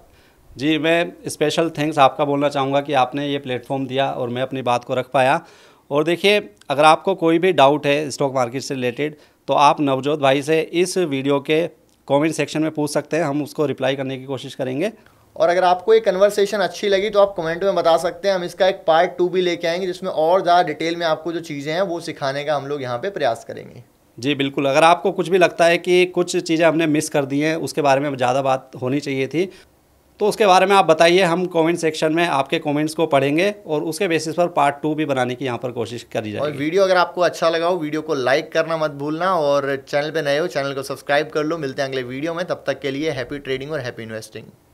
जी मैं स्पेशल थैंक्स आपका बोलना चाहूँगा कि आपने ये प्लेटफॉर्म दिया और मैं अपनी बात को रख पाया और देखिए अगर आपको कोई भी डाउट है स्टॉक मार्केट से रिलेटेड तो आप नवजोत भाई से इस वीडियो के कमेंट सेक्शन में पूछ सकते हैं हम उसको रिप्लाई करने की कोशिश करेंगे और अगर आपको ये कन्वर्सेशन अच्छी लगी तो आप कमेंट में बता सकते हैं हम इसका एक पार्ट टू भी लेके आएंगे जिसमें और ज़्यादा डिटेल में आपको जो चीज़ें हैं वो सिखाने का हम लोग यहाँ पर प्रयास करेंगे जी बिल्कुल अगर आपको कुछ भी लगता है कि कुछ चीज़ें हमने मिस कर दी हैं उसके बारे में ज़्यादा बात होनी चाहिए थी तो उसके बारे में आप बताइए हम कमेंट सेक्शन में आपके कमेंट्स को पढ़ेंगे और उसके बेसिस पर पार्ट टू भी बनाने की यहाँ पर कोशिश करी जाएगी और वीडियो अगर आपको अच्छा लगा हो वीडियो को लाइक करना मत भूलना और चैनल पे नए हो चैनल को सब्सक्राइब कर लो मिलते हैं अगले वीडियो में तब तक के लिए हैप्पी ट्रेडिंग और हैप्पी इन्वेस्टिंग